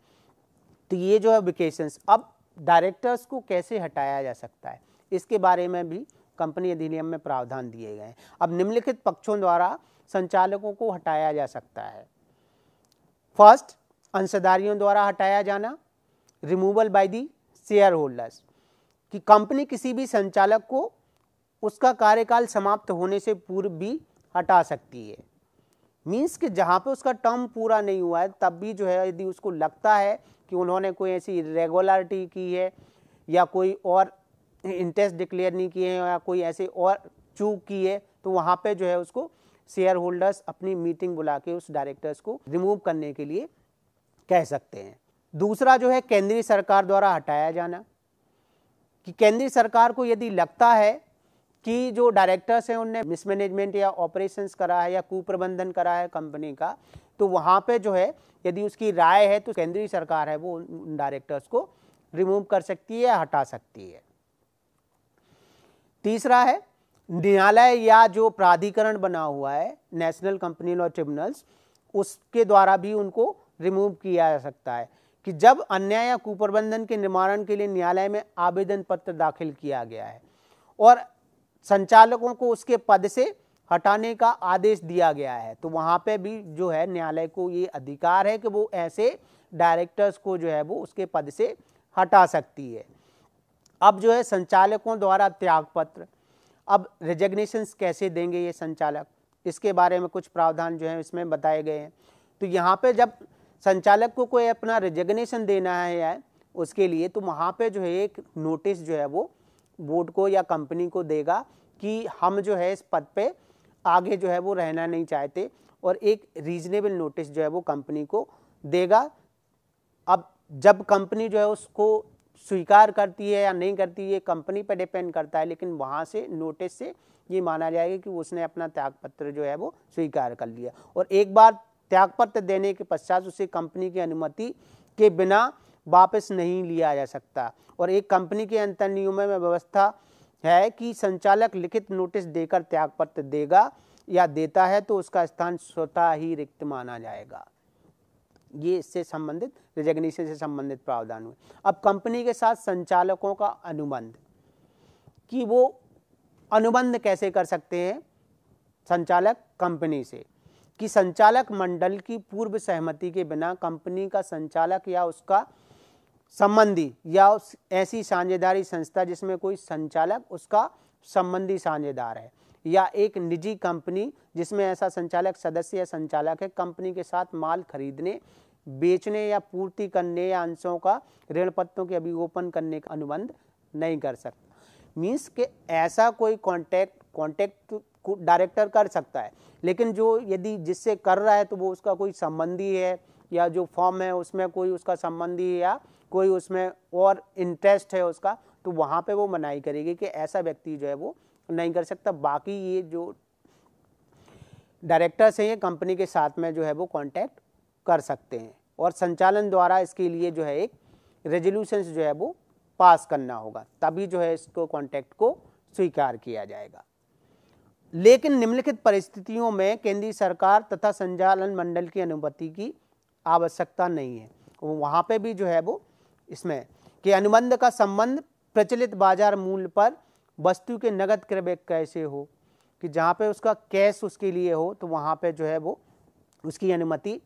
तो ये जो है विकेशंस अब डायरेक्टर्स को कैसे हटाया जा सकता है इसके बारे में भी कंपनी अधिनियम में प्रावधान दिए गए हैं अब निम्नलिखित पक्षों द्वारा संचालकों को हटाया जा सकता है फर्स्ट अंशदारियों द्वारा हटाया जाना removal by the share holders कि कंपनी किसी भी संचालक को उसका कार्यकाल समाप्त होने से पूर्व भी हटा सकती है मीन्स कि जहाँ पे उसका टर्म पूरा नहीं हुआ है तब भी जो है यदि उसको लगता है कि उन्होंने कोई ऐसी रेगुलरिटी की है या कोई और इंटरेस्ट डिक्लेयर नहीं किए हैं या कोई ऐसे और चूक की है तो वहाँ पे जो है उसको शेयर होल्डर्स अपनी मीटिंग बुला के उस डायरेक्टर्स को रिमूव करने के लिए कह सकते हैं दूसरा जो है केंद्रीय सरकार द्वारा हटाया जाना कि केंद्रीय सरकार को यदि लगता है कि जो डायरेक्टर्स हैं उनने मिसमैनेजमेंट या ऑपरेशंस करा है या कुप्रबंधन करा है कंपनी का तो वहाँ पे जो है यदि उसकी राय है तो केंद्रीय सरकार है वो उन डायरेक्टर्स को रिमूव कर सकती है हटा सकती है तीसरा है न्यायालय या जो प्राधिकरण बना हुआ है नेशनल कंपनी लॉ ट्रिब्यूनल्स उसके द्वारा भी उनको रिमूव किया जा सकता है कि जब अन्याय या कुप्रबंधन के निर्माण के लिए न्यायालय में आवेदन पत्र दाखिल किया गया है और संचालकों को उसके पद से हटाने का आदेश दिया गया है तो वहाँ पे भी जो है न्यायालय को ये अधिकार है कि वो ऐसे डायरेक्टर्स को जो है वो उसके पद से हटा सकती है अब जो है संचालकों द्वारा त्यागपत्र अब रिजेग्नेशन कैसे देंगे ये संचालक इसके बारे में कुछ प्रावधान जो है इसमें बताए गए हैं तो यहाँ पे जब संचालक को कोई अपना रिजग्नेशन देना है या उसके लिए तो वहाँ पे जो है एक नोटिस जो है वो बोर्ड को या कंपनी को देगा कि हम जो है इस पद पे आगे जो है वो रहना नहीं चाहते और एक रीजनेबल नोटिस जो है वो कंपनी को देगा अब जब कंपनी जो है उसको स्वीकार करती है या नहीं करती ये कंपनी पर डिपेंड करता है लेकिन वहाँ से नोटिस से ये माना जाएगा कि उसने अपना त्यागपत्र जो है वो स्वीकार कर लिया और एक बार त्यागपत्र देने के पश्चात उसे कंपनी की अनुमति के बिना वापस नहीं लिया जा सकता और एक कंपनी के अंतर नियमों में व्यवस्था है कि संचालक लिखित नोटिस देकर त्यागपत्र देगा या देता है तो उसका स्थान स्वतः ही रिक्त माना जाएगा ये इससे संबंधित रिजग्नेशन से संबंधित प्रावधान हुए अब कंपनी के साथ संचालकों का अनुबंध कि वो अनुबंध कैसे कर सकते हैं संचालक कंपनी से कि संचालक मंडल की पूर्व सहमति के बिना कंपनी का संचालक या उसका संबंधी या उस ऐसी साझेदारी संस्था जिसमें कोई संचालक उसका संबंधी साझेदार है या एक निजी कंपनी जिसमें ऐसा संचालक सदस्य या संचालक है कंपनी के साथ माल खरीदने बेचने या पूर्ति करने या अंशों का ऋण पत्रों के अभी ओपन करने का अनुबंध नहीं कर सकता मीन्स के ऐसा कोई कॉन्टैक्ट कॉन्टैक्ट डायरेक्टर कर सकता है लेकिन जो यदि जिससे कर रहा है तो वो उसका कोई संबंधी है या जो फॉर्म है उसमें कोई उसका संबंधी या कोई उसमें और इंटरेस्ट है उसका तो वहाँ पे वो मनाही करेगी कि ऐसा व्यक्ति जो है वो नहीं कर सकता बाकी ये जो डायरेक्टर्स हैं ये कंपनी के साथ में जो है वो कांटेक्ट कर सकते हैं और संचालन द्वारा इसके लिए जो है एक रेजोल्यूशन जो है वो पास करना होगा तभी जो है इसको कॉन्टैक्ट को स्वीकार किया जाएगा लेकिन निम्नलिखित परिस्थितियों में केंद्रीय सरकार तथा संचालन मंडल की अनुमति की आवश्यकता नहीं है वहाँ पे भी जो है वो इसमें कि अनुबंध का संबंध प्रचलित बाजार मूल्य पर वस्तु के नगद क्रय कैसे हो कि जहाँ पे उसका कैश उसके लिए हो तो वहाँ पे जो है वो उसकी अनुमति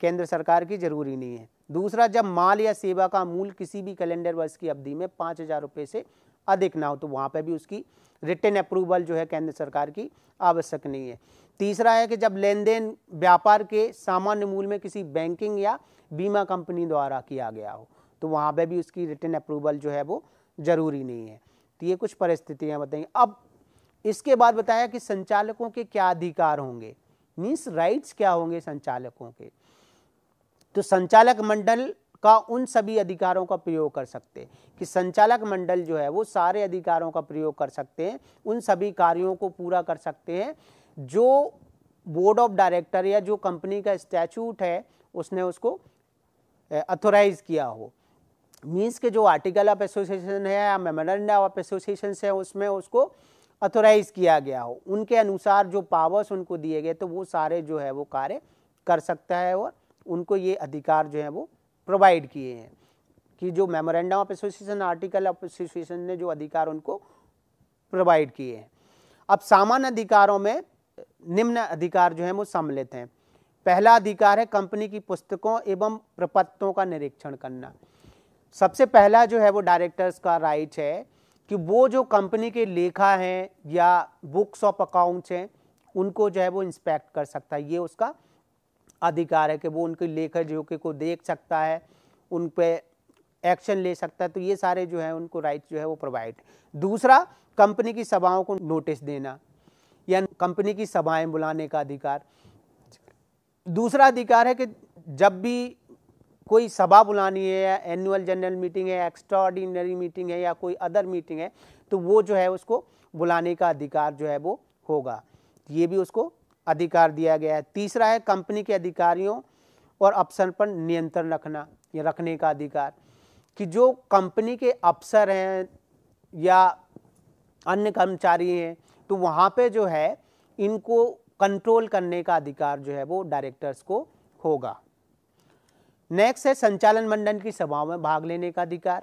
केंद्र सरकार की जरूरी नहीं है दूसरा जब माल या सेवा का मूल्य किसी भी कैलेंडर वर्ष की अवधि में पाँच हज़ार रुपये से अधिक ना हो तो वहाँ पर भी उसकी रिटर्न अप्रूवल जो है केंद्र सरकार की आवश्यक नहीं है तीसरा है कि जब लेन देन व्यापार के सामान्य मूल में किसी बैंकिंग या बीमा कंपनी द्वारा किया गया हो तो वहाँ पर भी उसकी रिटर्न अप्रूवल जो है वो ज़रूरी नहीं है तो ये कुछ परिस्थितियाँ बताएंगे अब इसके बाद बताया कि संचालकों के क्या अधिकार होंगे मीन्स राइट्स क्या होंगे संचालकों के तो संचालक मंडल का उन सभी अधिकारों का प्रयोग कर सकते हैं कि संचालक मंडल जो है वो सारे अधिकारों का प्रयोग कर सकते हैं उन सभी कार्यों को पूरा कर सकते हैं जो बोर्ड ऑफ डायरेक्टर या जो कंपनी का स्टैचूट है उसने उसको अथोराइज किया हो मीन्स के जो आर्टिकल ऑफ एसोसिएशन है या मेमोरेंडम ऑफ एसोसिएशन है उसमें उसको अथोराइज किया गया हो उनके अनुसार जो पावर्स उनको दिए गए तो वो सारे जो है वो कार्य कर सकता है और उनको ये अधिकार जो है वो प्रोवाइड किए हैं कि जो memorandum of association article of association ने जो अधिकार उनको प्रोवाइड किए हैं अब सामान्य अधिकारों में निम्न अधिकार जो है वो सम्मिलित हैं पहला अधिकार है कंपनी की पुस्तकों एवं प्रपत्तों का निरीक्षण करना सबसे पहला जो है वो डायरेक्टर्स का राइट है कि वो जो कंपनी के लेखा हैं या बुक्स ऑफ अकाउंट्स हैं उनको जो है वो इंस्पेक्ट कर सकता है ये उसका अधिकार है कि वो उनके लेखक के को देख सकता है उन पर एक्शन ले सकता है तो ये सारे जो है उनको राइट जो है वो प्रोवाइड दूसरा कंपनी की सभाओं को नोटिस देना या कंपनी की सभाएं बुलाने का अधिकार दूसरा अधिकार है कि जब भी कोई सभा बुलानी है या एनुअल जनरल मीटिंग है एक्स्ट्रा ऑर्डिनरी मीटिंग है या कोई अदर मीटिंग है तो वो जो है उसको बुलाने का अधिकार जो है वो होगा ये भी उसको अधिकार दिया गया है तीसरा है कंपनी के अधिकारियों और अफसर पर नियंत्रण रखना या रखने का अधिकार कि जो कंपनी के अफसर हैं या अन्य कर्मचारी हैं तो वहाँ पे जो है इनको कंट्रोल करने का अधिकार जो है वो डायरेक्टर्स को होगा नेक्स्ट है संचालन मंडल की सभाओं में भाग लेने का अधिकार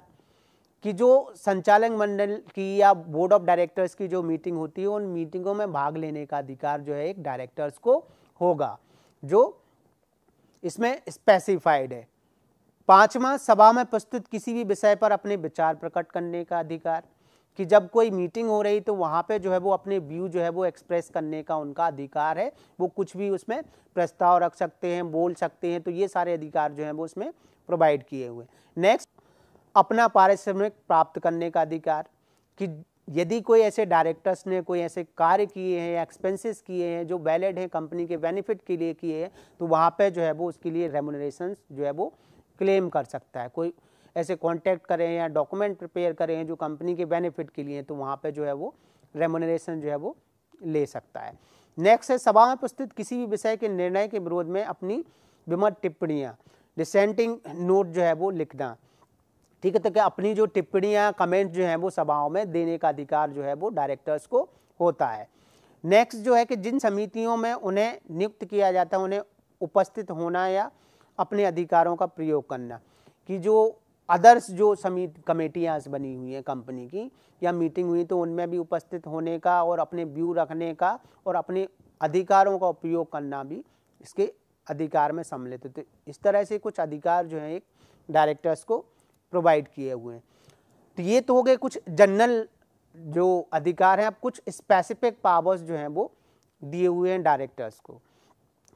कि जो संचालन मंडल की या बोर्ड ऑफ डायरेक्टर्स की जो मीटिंग होती है उन मीटिंगों में भाग लेने का अधिकार जो है एक डायरेक्टर्स को होगा जो इसमें स्पेसिफाइड है पांचवा सभा में प्रस्तुत किसी भी विषय पर अपने विचार प्रकट करने का अधिकार कि जब कोई मीटिंग हो रही तो वहाँ पे जो है वो अपने व्यू जो है वो एक्सप्रेस करने का उनका अधिकार है वो कुछ भी उसमें प्रस्ताव रख सकते हैं बोल सकते हैं तो ये सारे अधिकार जो हैं वो उसमें प्रोवाइड किए हुए नेक्स्ट अपना पारिश्रमिक प्राप्त करने का अधिकार कि यदि कोई ऐसे डायरेक्टर्स ने कोई ऐसे कार्य किए हैं एक्सपेंसेस किए हैं जो वैलिड हैं कंपनी के बेनिफिट के लिए किए हैं तो वहाँ पे जो है वो उसके लिए रेमुनरेशन जो है वो क्लेम कर सकता है कोई ऐसे कॉन्टैक्ट करें या डॉक्यूमेंट प्रिपेयर करें हैं जो कंपनी के बेनिफिट के लिए तो वहाँ पर जो है वो रेमुनरेशन जो है वो ले सकता है नेक्स्ट है सभा में प्रस्तुत किसी भी विषय के निर्णय के विरोध में अपनी विमत टिप्पणियाँ डिसेंटिंग नोट जो है वो लिखना ठीक है तो क्या अपनी जो टिप्पणियाँ कमेंट जो हैं वो सभाओं में देने का अधिकार जो है वो डायरेक्टर्स को होता है नेक्स्ट जो है कि जिन समितियों में उन्हें नियुक्त किया जाता है उन्हें उपस्थित होना या अपने अधिकारों का प्रयोग करना कि जो अदर्स जो समिति कमेटियाँ बनी हुई हैं कंपनी की या मीटिंग हुई तो उनमें भी उपस्थित होने का और अपने व्यू रखने का और अपने अधिकारों का उपयोग करना भी इसके अधिकार में सम्मिलित होते तो इस तरह से कुछ अधिकार जो है एक डायरेक्टर्स को प्रोवाइड किए हुए हैं तो ये तो हो गए कुछ जनरल जो अधिकार हैं अब कुछ स्पेसिफिक पावर्स जो हैं वो दिए हुए हैं डायरेक्टर्स को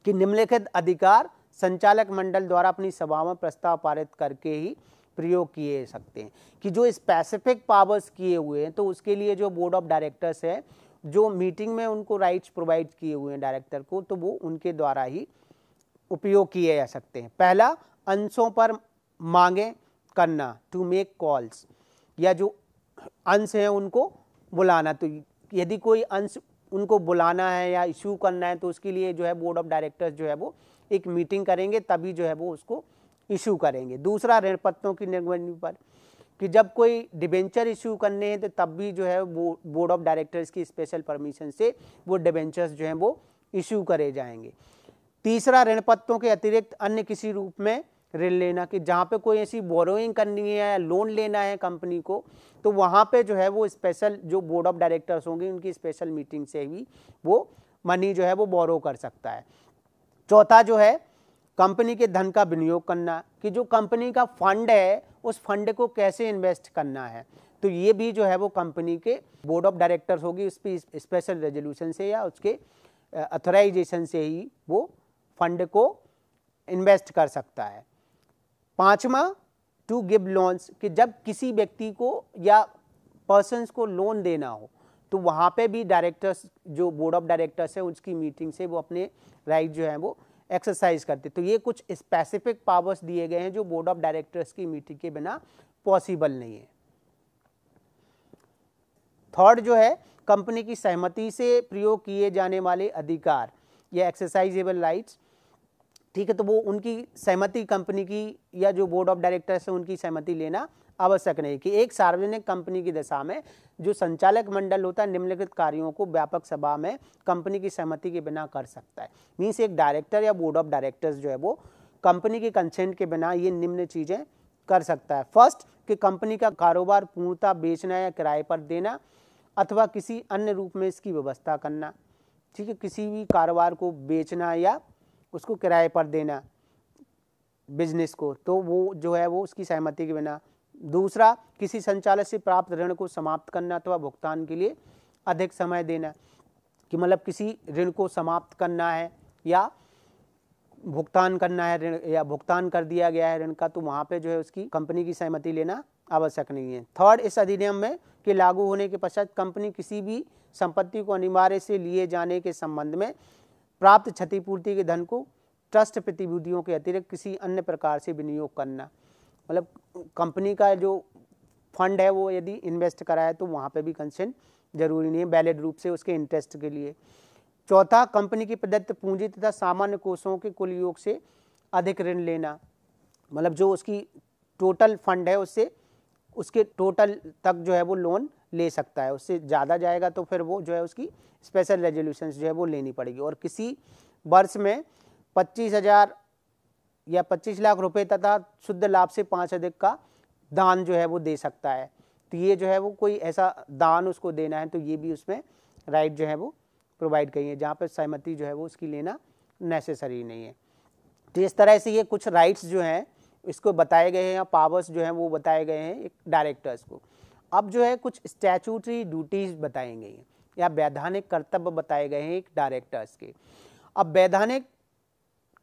कि निम्नलिखित अधिकार संचालक मंडल द्वारा अपनी सभा में प्रस्ताव पारित करके ही प्रयोग किए सकते हैं कि जो स्पेसिफिक पावर्स किए हुए हैं तो उसके लिए जो बोर्ड ऑफ डायरेक्टर्स है जो मीटिंग में उनको राइट्स प्रोवाइड किए हुए हैं डायरेक्टर को तो वो उनके द्वारा ही उपयोग किए जा सकते हैं पहला अंशों पर मांगें करना टू मेक कॉल्स या जो अंश हैं उनको बुलाना तो यदि कोई अंश उनको बुलाना है या इशू करना है तो उसके लिए जो है बोर्ड ऑफ डायरेक्टर्स जो है वो एक मीटिंग करेंगे तभी जो है वो उसको इशू करेंगे दूसरा ऋण पत्रों की निर्गमनी पर कि जब कोई डिबेंचर इशू करने हैं तो तब भी जो है वो बोर्ड ऑफ डायरेक्टर्स की स्पेशल परमिशन से वो डिबेंचर्स जो हैं वो इशू करे जाएंगे तीसरा ऋण पत्रों के अतिरिक्त अन्य किसी रूप में ऋण लेना कि जहाँ पे कोई ऐसी बोरोइंग करनी है या लोन लेना है कंपनी को तो वहाँ पे जो है वो स्पेशल जो बोर्ड ऑफ डायरेक्टर्स होंगे उनकी स्पेशल मीटिंग से ही वो मनी जो है वो बोरो कर सकता है चौथा जो है कंपनी के धन का विनियोग करना कि जो कंपनी का फंड है उस फंड को कैसे इन्वेस्ट करना है तो ये भी जो है वो कंपनी के बोर्ड ऑफ डायरेक्टर्स होगी उस पर स्पेशल रेजोल्यूशन से या उसके अथोराइजेशन से ही वो फंड को इन्वेस्ट कर सकता है पांचवा टू गिव लोन्स कि जब किसी व्यक्ति को या पर्सनस को लोन देना हो तो वहाँ पे भी डायरेक्टर्स जो बोर्ड ऑफ डायरेक्टर्स है उसकी मीटिंग से वो अपने राइट जो है वो एक्सरसाइज करते तो ये कुछ स्पेसिफिक पावर्स दिए गए हैं जो बोर्ड ऑफ डायरेक्टर्स की मीटिंग के बिना पॉसिबल नहीं है थर्ड जो है कंपनी की सहमति से प्रयोग किए जाने वाले अधिकार या एक्सरसाइजेबल राइट्स ठीक है तो वो उनकी सहमति कंपनी की या जो बोर्ड ऑफ डायरेक्टर्स है उनकी सहमति लेना आवश्यक नहीं कि एक सार्वजनिक कंपनी की दशा में जो संचालक मंडल होता है निम्नलिखित कार्यों को व्यापक सभा में कंपनी की सहमति के बिना कर सकता है मीन्स एक डायरेक्टर या बोर्ड ऑफ डायरेक्टर्स जो है वो कंपनी के कंसेंट के बिना ये निम्न चीज़ें कर सकता है फर्स्ट कि कंपनी का कारोबार पूर्णता बेचना या किराए पर देना अथवा किसी अन्य रूप में इसकी व्यवस्था करना ठीक है किसी भी कारोबार को बेचना या उसको किराए पर देना बिजनेस को तो वो जो है वो उसकी सहमति के बिना दूसरा किसी संचालक से प्राप्त ऋण को समाप्त करना अथवा भुगतान के लिए अधिक समय देना कि मतलब किसी ऋण को समाप्त करना है या भुगतान करना है ऋण या भुगतान कर दिया गया है ऋण का तो वहाँ पे जो है उसकी कंपनी की सहमति लेना आवश्यक नहीं है थर्ड इस अधिनियम में कि लागू होने के पश्चात कंपनी किसी भी संपत्ति को अनिवार्य से लिए जाने के संबंध में प्राप्त क्षतिपूर्ति के धन को ट्रस्ट प्रतिभूतियों के अतिरिक्त किसी अन्य प्रकार से विनियोग करना मतलब कंपनी का जो फंड है वो यदि इन्वेस्ट कराए तो वहाँ पे भी कंसेंट जरूरी नहीं है वैलिड रूप से उसके इंटरेस्ट के लिए चौथा कंपनी की प्रदत्त पूंजी तथा सामान्य कोषों के कुल योग से अधिक ऋण लेना मतलब जो उसकी टोटल फंड है उससे उसके टोटल तक जो है वो लोन ले सकता है उससे ज़्यादा जाएगा तो फिर वो जो है उसकी स्पेशल रेजोल्यूशन जो है वो लेनी पड़ेगी और किसी वर्ष में पच्चीस हज़ार या पच्चीस लाख रुपए तथा शुद्ध लाभ से पाँच अधिक का दान जो है वो दे सकता है तो ये जो है वो कोई ऐसा दान उसको देना है तो ये भी उसमें राइट जो है वो प्रोवाइड करिए जहाँ पर सहमति जो है वो उसकी लेना नेसेसरी नहीं है तो इस तरह से ये कुछ राइट्स जो हैं इसको बताए गए हैं या पावर्स जो हैं वो बताए गए हैं एक डायरेक्टर्स को अब जो है कुछ स्टैचूटरी ड्यूटीज बताई गई हैं या वैधानिक कर्तव्य बताए गए हैं एक डायरेक्टर्स के अब वैधानिक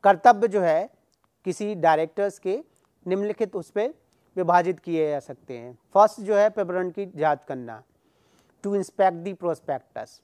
कर्तव्य जो है किसी डायरेक्टर्स के निम्नलिखित उस पर विभाजित किए जा सकते हैं फर्स्ट जो है प्रवरण की जांच करना टू इंस्पेक्ट दी प्रोस्पेक्टस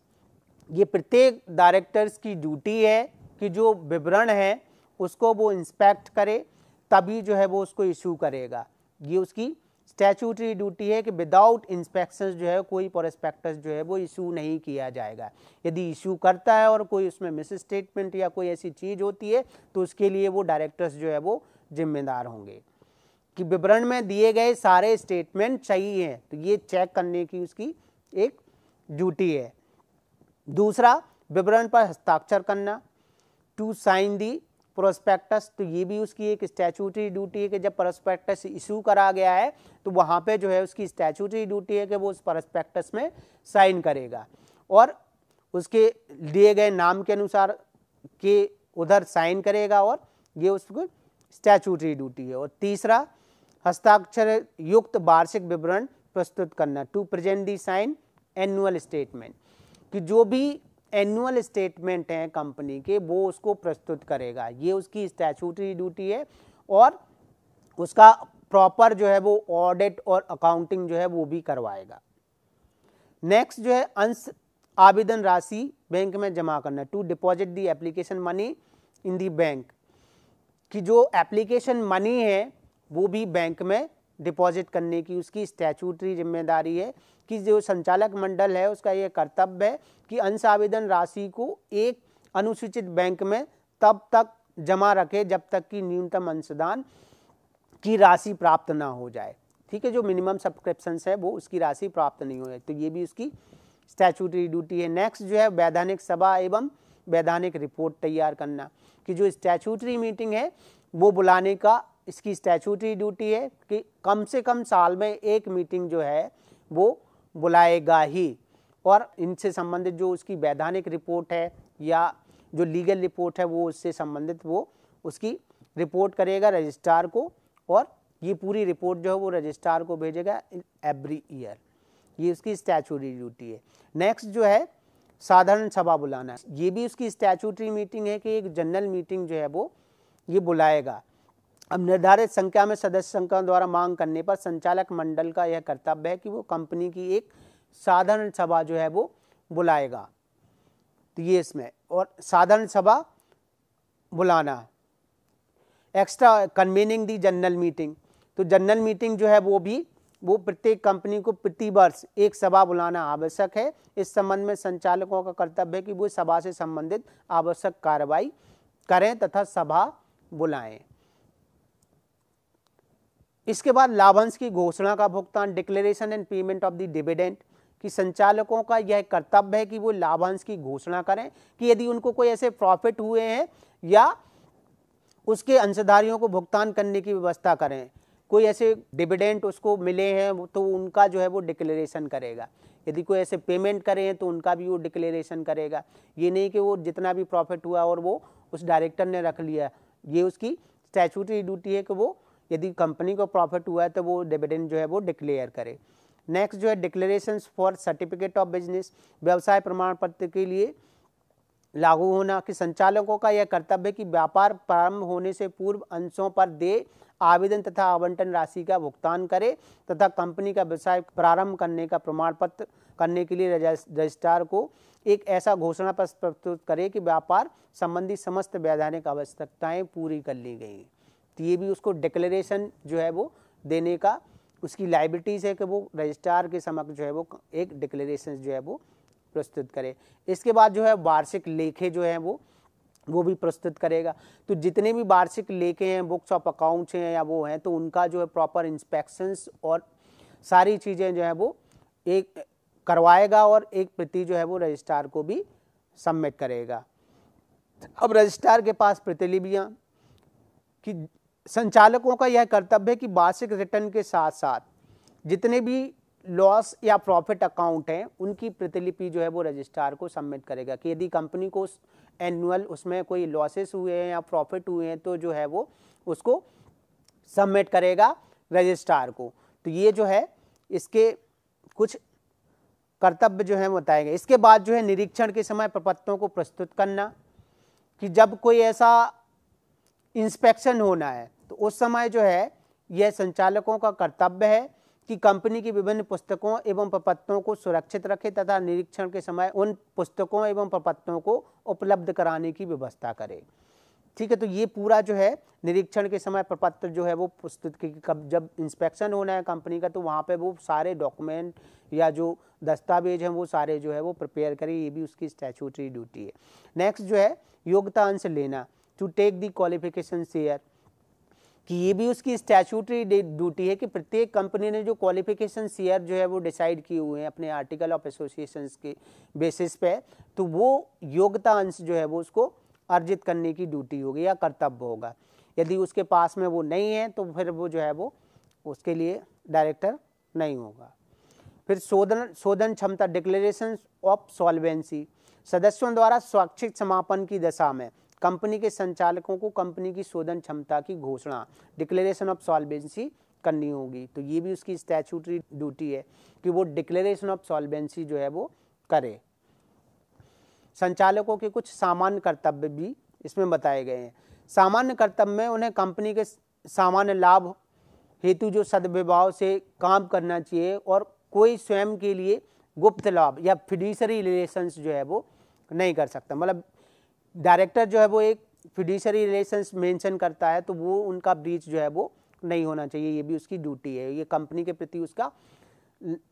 ये प्रत्येक डायरेक्टर्स की ड्यूटी है कि जो विवरण है उसको वो इंस्पेक्ट करे तभी जो है वो उसको इशू करेगा ये उसकी स्टैचूटरी ड्यूटी है कि विदाउट इंस्पेक्शन जो है कोई प्रोस्पेक्टस जो है वो इशू नहीं किया जाएगा यदि इशू करता है और कोई उसमें मिस स्टेटमेंट या कोई ऐसी चीज़ होती है तो उसके लिए वो डायरेक्टर्स जो है वो जिम्मेदार होंगे कि विवरण में दिए गए सारे स्टेटमेंट चाहिए हैं तो ये चेक करने की उसकी एक ड्यूटी है दूसरा विवरण पर हस्ताक्षर करना टू साइन दी प्रोस्पेक्टस तो ये भी उसकी एक स्टैचूटरी ड्यूटी है कि जब प्रोस्पेक्टस इशू करा गया है तो वहाँ पे जो है उसकी स्टैचूटरी ड्यूटी है कि वो उस प्रोस्पेक्टस में साइन करेगा और उसके दिए गए नाम के अनुसार के उधर साइन करेगा और ये उसको स्टैचूटरी ड्यूटी है और तीसरा हस्ताक्षर युक्त वार्षिक विवरण प्रस्तुत करना to present the sign annual statement कि जो भी एनुअल स्टेटमेंट हैं कंपनी के वो उसको प्रस्तुत करेगा ये उसकी स्टैचूटरी ड्यूटी है और उसका प्रॉपर जो है वो ऑडिट और अकाउंटिंग जो है वो भी करवाएगा नेक्स्ट जो है अंश आवेदन राशि बैंक में जमा करना to deposit the application money in the bank कि जो एप्लीकेशन मनी है वो भी बैंक में डिपॉजिट करने की उसकी स्टैचूटरी जिम्मेदारी है कि जो संचालक मंडल है उसका ये कर्तव्य है कि अंश आवेदन राशि को एक अनुसूचित बैंक में तब तक जमा रखे जब तक कि न्यूनतम अंशदान की राशि प्राप्त ना हो जाए ठीक है जो मिनिमम सब्सक्रिप्शन है वो उसकी राशि प्राप्त नहीं हो जाए तो ये भी उसकी स्टैचूटरी ड्यूटी है नेक्स्ट जो है वैधानिक सभा एवं वैधानिक रिपोर्ट तैयार करना कि जो स्टैचूटरी मीटिंग है वो बुलाने का इसकी स्टैचूटरी ड्यूटी है कि कम से कम साल में एक मीटिंग जो है वो बुलाएगा ही और इनसे संबंधित जो उसकी वैधानिक रिपोर्ट है या जो लीगल रिपोर्ट है वो उससे संबंधित वो उसकी रिपोर्ट करेगा रजिस्ट्रार को और ये पूरी रिपोर्ट जो है वो रजिस्ट्रार को भेजेगा एवरी ईयर ये उसकी स्टैचूटरी ड्यूटी है नेक्स्ट जो है साधारण सभा बुलाना ये भी उसकी स्टैचूटरी मीटिंग है कि एक जनरल मीटिंग जो है वो ये बुलाएगा अब निर्धारित संख्या में सदस्य संख्या द्वारा मांग करने पर संचालक मंडल का यह कर्तव्य है कि वो कंपनी की एक साधारण सभा जो है वो बुलाएगा तो ये इसमें और साधारण सभा बुलाना extra convening the general meeting तो जनरल मीटिंग जो है वो भी वो प्रत्येक कंपनी को प्रतिवर्ष एक सभा बुलाना आवश्यक है इस संबंध में संचालकों का कर्तव्य है कि वो सभा से संबंधित आवश्यक कार्रवाई करें तथा सभा बुलाएं इसके बाद लाभांश की घोषणा का भुगतान declaration and payment of the dividend कि संचालकों का यह कर्तव्य है कि वो लाभांश की घोषणा करें कि यदि उनको कोई ऐसे प्रॉफिट हुए हैं या उसके अंशधारियों को भुगतान करने की व्यवस्था करें कोई ऐसे डिविडेंट उसको मिले हैं तो उनका जो है वो डिक्लेरेशन करेगा यदि कोई ऐसे पेमेंट करे हैं तो उनका भी वो डिक्लेरेशन करेगा ये नहीं कि वो जितना भी प्रॉफिट हुआ और वो उस डायरेक्टर ने रख लिया ये उसकी स्टैचूटरी ड्यूटी है कि वो यदि कंपनी को प्रॉफिट हुआ है तो वो डिविडेंड जो है वो डिक्लेयर करे नेक्स्ट जो है declaration for certificate of business व्यवसाय प्रमाण पत्र के लिए लागू होना कि संचालकों का यह कर्तव्य है कि व्यापार प्रारंभ होने से पूर्व अंशों पर दे आवेदन तथा आवंटन राशि का भुगतान करे तथा कंपनी का व्यवसाय प्रारंभ करने का प्रमाण पत्र करने के लिए रजिस्ट्रार को एक ऐसा घोषणा पत्र प्रस्तुत करे कि व्यापार संबंधी समस्त वैधानिक आवश्यकताएं पूरी कर ली गई तो ये भी उसको डिक्लेरेशन जो है वो देने का उसकी लाइबिलिटीज़ है कि वो रजिस्ट्रार के समक्ष जो है वो एक डिक्लेरेशन जो है वो प्रस्तुत करे इसके बाद जो है वार्षिक लेखे जो हैं वो वो भी प्रस्तुत करेगा तो जितने भी वार्षिक लेखे हैं बुक्स ऑफ अकाउंट्स हैं या वो हैं तो उनका जो है प्रॉपर इंस्पेक्शंस और सारी चीज़ें जो है वो एक करवाएगा और एक प्रति जो है वो रजिस्ट्रार को भी सबमिट करेगा अब रजिस्ट्रार के पास प्रतिलिपियाँ कि संचालकों का यह कर्तव्य है कि वार्षिक रिटर्न के साथ साथ जितने भी लॉस या प्रॉफिट अकाउंट हैं उनकी प्रतिलिपि जो है वो रजिस्ट्रार को सबमिट करेगा कि यदि कंपनी को एनुअल उसमें कोई लॉसेस हुए हैं या प्रॉफिट हुए हैं तो जो है वो उसको सबमिट करेगा रजिस्ट्रार को तो ये जो है इसके कुछ कर्तव्य जो है बताए गए इसके बाद जो है निरीक्षण के समय प्रपत्रों को प्रस्तुत करना कि जब कोई ऐसा इंस्पेक्शन होना है तो उस समय जो है यह संचालकों का कर्तव्य है कि कंपनी की विभिन्न पुस्तकों एवं प्रपत्रों को सुरक्षित रखे तथा निरीक्षण के समय उन पुस्तकों एवं प्रपत्रों को उपलब्ध कराने की व्यवस्था करे ठीक है तो ये पूरा जो है निरीक्षण के समय प्रपत्र जो है वो पुस्तक कब जब इंस्पेक्शन होना है कंपनी का तो वहाँ पे वो सारे डॉक्यूमेंट या जो दस्तावेज हैं वो सारे जो है वो प्रिपेयर करें ये भी उसकी स्टैचूटरी ड्यूटी है नेक्स्ट जो है योग्यता अंश लेना to take the qualification share कि ये भी उसकी स्टैचूटरी ड्यूटी है कि प्रत्येक कंपनी ने जो क्वालिफिकेशन शेयर जो है वो डिसाइड किए हुए हैं अपने आर्टिकल ऑफ एसोसिएशन के बेसिस पे तो वो योग्यता अंश जो है वो उसको अर्जित करने की ड्यूटी होगी या कर्तव्य होगा यदि उसके पास में वो नहीं है तो फिर वो जो है वो उसके लिए डायरेक्टर नहीं होगा फिर शोधन शोधन क्षमता डिक्लेरेशन ऑफ सॉल्वेंसी सदस्यों द्वारा स्वैच्छिक समापन की दशा में कंपनी के संचालकों को कंपनी की शोधन क्षमता की घोषणा डिक्लेरेशन ऑफ सॉल्वेंसी करनी होगी तो ये भी उसकी स्टैचूटरी ड्यूटी है कि वो डिक्लेरेशन ऑफ सॉल्वेंसी जो है वो करे संचालकों के कुछ सामान्य कर्तव्य भी इसमें बताए गए हैं सामान्य कर्तव्य में उन्हें कंपनी के सामान्य लाभ हेतु जो सद्विभाव से काम करना चाहिए और कोई स्वयं के लिए गुप्त लाभ या फिडिशरी रिलेशंस जो है वो नहीं कर सकता मतलब डायरेक्टर जो है वो एक फिडिशरी रिलेशन मेंशन करता है तो वो उनका ब्रीच जो है वो नहीं होना चाहिए ये भी उसकी ड्यूटी है ये कंपनी के प्रति उसका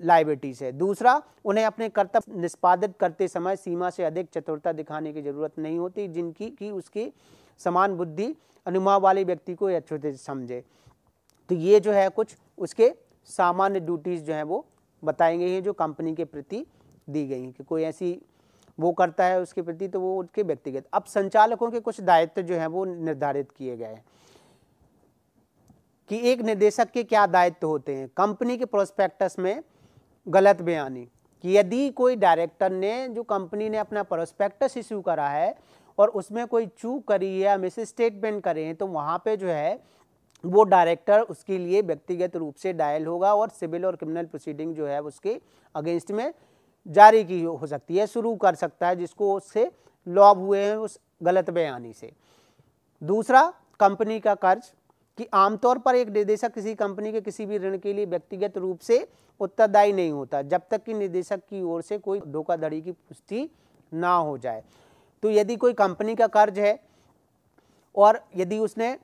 लाइबिलिटीज़ है दूसरा उन्हें अपने कर्तव्य निष्पादित करते समय सीमा से अधिक चतुरता दिखाने की जरूरत नहीं होती जिनकी कि उसकी समान बुद्धि अनुमा वाले व्यक्ति को से समझे तो ये जो है कुछ उसके सामान्य ड्यूटीज़ जो हैं वो बताएंगे गई हैं जो कंपनी के प्रति दी गई हैं कि कोई ऐसी वो करता है उसके प्रति तो वो उसके व्यक्तिगत अब संचालकों के कुछ दायित्व जो हैं वो निर्धारित किए गए हैं कि एक निदेशक के क्या दायित्व होते हैं कंपनी के प्रोस्पेक्टस में गलत बयानी कि यदि कोई डायरेक्टर ने जो कंपनी ने अपना प्रोस्पेक्टस इश्यू करा है और उसमें कोई चूक करी है या मिस स्टेटमेंट करे हैं तो वहाँ पे जो है वो डायरेक्टर उसके लिए व्यक्तिगत रूप से डायल होगा और सिविल और क्रिमिनल प्रोसीडिंग जो है उसके अगेंस्ट में जारी की हो सकती है शुरू कर सकता है जिसको उससे लॉभ हुए हैं उस गलत बयानी से दूसरा कंपनी का कर्ज कि आमतौर पर एक निदेशक किसी कंपनी के किसी भी ऋण के लिए व्यक्तिगत रूप से उत्तरदायी नहीं होता जब तक कि निदेशक की ओर से कोई धोखाधड़ी की पुष्टि ना हो जाए तो यदि कोई कंपनी का कर्ज है और यदि उसने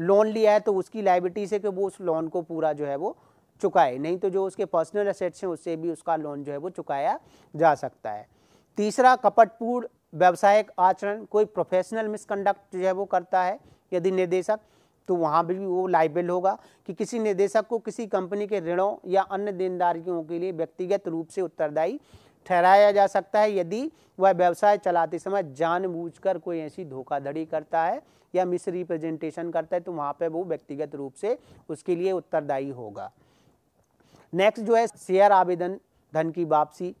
लोन लिया है तो उसकी लाइबिलिटी से कि वो उस लोन को पूरा जो है वो चुकाए नहीं तो जो उसके पर्सनल असेट्स हैं उससे भी उसका लोन जो है वो चुकाया जा सकता है तीसरा कपटपूर्ण व्यावसायिक आचरण कोई प्रोफेशनल मिसकंडक्ट जो है वो करता है यदि निदेशक तो वहाँ भी वो लाइबल होगा कि किसी निदेशक को किसी कंपनी के ऋणों या अन्य देनदारियों के लिए व्यक्तिगत रूप से उत्तरदायी ठहराया जा सकता है यदि वह व्यवसाय चलाते समय जानबूझकर कोई ऐसी धोखाधड़ी करता है या मिस रिप्रेजेंटेशन करता है तो वहाँ पे वो व्यक्तिगत रूप से उसके लिए उत्तरदायी होगा नेक्स्ट जो है शेयर आवेदन धन की वापसी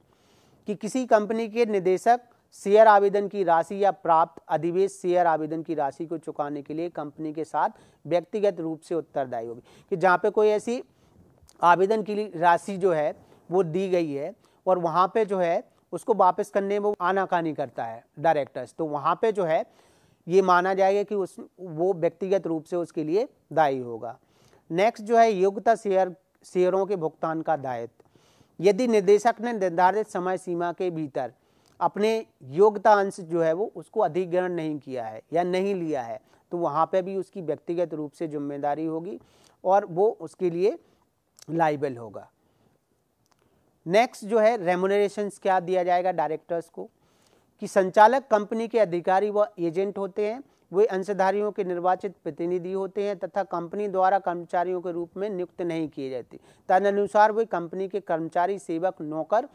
कि किसी कंपनी के निदेशक शेयर आवेदन की राशि या प्राप्त अधिवेश शेयर आवेदन की राशि को चुकाने के लिए कंपनी के साथ व्यक्तिगत रूप से उत्तरदायी होगी कि जहाँ पे कोई ऐसी आवेदन की राशि जो है वो दी गई है और वहाँ पे जो है उसको वापस करने में आनाकानी करता है डायरेक्टर्स तो वहाँ पे जो है ये माना जाएगा कि उस वो व्यक्तिगत रूप से उसके लिए दायी होगा नेक्स्ट जो है योग्यता शेयर शेयरों के भुगतान का दायित्व यदि निदेशक ने निर्धारित समय सीमा के भीतर अपने योग्यता अंश जो है वो उसको अधिग्रहण नहीं किया है या नहीं लिया है तो वहाँ पे भी उसकी व्यक्तिगत रूप से जिम्मेदारी होगी और वो उसके लिए लाइबल होगा नेक्स्ट जो है रेमोनरेशन क्या दिया जाएगा डायरेक्टर्स को कि संचालक कंपनी के अधिकारी व एजेंट होते हैं वे अंशधारियों के निर्वाचित प्रतिनिधि होते हैं तथा कंपनी द्वारा कर्मचारियों के रूप में नियुक्त नहीं किए जाते तदनुसार वे कंपनी के कर्मचारी सेवक नौकर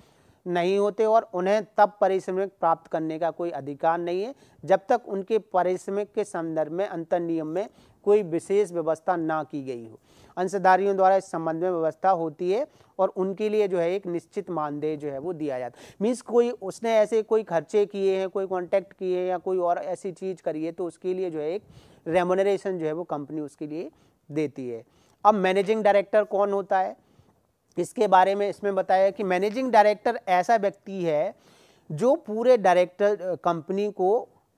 नहीं होते और उन्हें तब परिश्रमिक प्राप्त करने का कोई अधिकार नहीं है जब तक उनके परिश्रमिक के संदर्भ में अंतर नियम में कोई विशेष व्यवस्था ना की गई हो अंशधारियों द्वारा इस संबंध में व्यवस्था होती है और उनके लिए जो है एक निश्चित मानदेय जो है वो दिया जाता है मीन्स कोई उसने ऐसे कोई खर्चे किए हैं कोई कॉन्टैक्ट किए हैं या कोई और ऐसी चीज़ करी है तो उसके लिए जो है एक रेमोनरेशन जो है वो कंपनी उसके लिए देती है अब मैनेजिंग डायरेक्टर कौन होता है इसके बारे में इसमें बताया कि मैनेजिंग डायरेक्टर ऐसा व्यक्ति है जो पूरे डायरेक्टर कंपनी को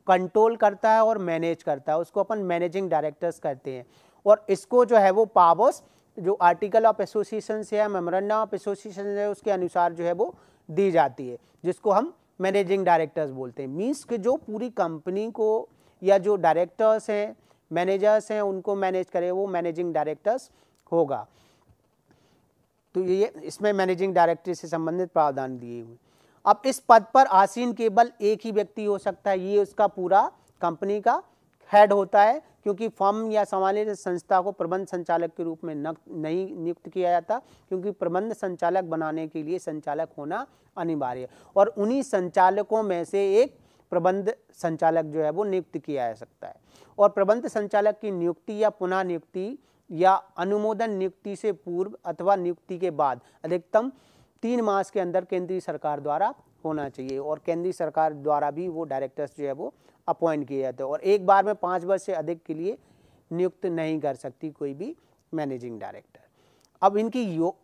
कंट्रोल करता है और मैनेज करता है उसको अपन मैनेजिंग डायरेक्टर्स कहते हैं और इसको जो है वो पावर्स जो आर्टिकल ऑफ एसोसिएशन से है मेमोरेंडम ऑफ एसोसिएशन है उसके अनुसार जो है वो दी जाती है जिसको हम मैनेजिंग डायरेक्टर्स बोलते हैं मीन्स कि जो पूरी कंपनी को या जो डायरेक्टर्स हैं मैनेजर्स हैं उनको मैनेज करे वो मैनेजिंग डायरेक्टर्स होगा तो ये इसमें मैनेजिंग डायरेक्टर से संबंधित प्रावधान दिए हुए अब इस पद पर आसीन केवल एक ही व्यक्ति हो सकता है ये उसका पूरा कंपनी का हेड होता है क्योंकि फर्म या सामान्य संस्था को प्रबंध संचालक के रूप में न नहीं नियुक्त किया जाता क्योंकि प्रबंध संचालक बनाने के लिए संचालक होना अनिवार्य है और उन्हीं संचालकों में से एक प्रबंध संचालक जो है वो नियुक्त किया जा सकता है और प्रबंध संचालक की नियुक्ति या पुनः नियुक्ति या अनुमोदन नियुक्ति से पूर्व अथवा नियुक्ति के बाद अधिकतम तीन मास के अंदर केंद्रीय सरकार द्वारा होना चाहिए और केंद्रीय सरकार द्वारा भी वो डायरेक्टर्स जो है वो अपॉइंट किए जाते हैं और एक बार में पाँच वर्ष से अधिक के लिए नियुक्त नहीं कर सकती कोई भी मैनेजिंग डायरेक्टर अब इनकी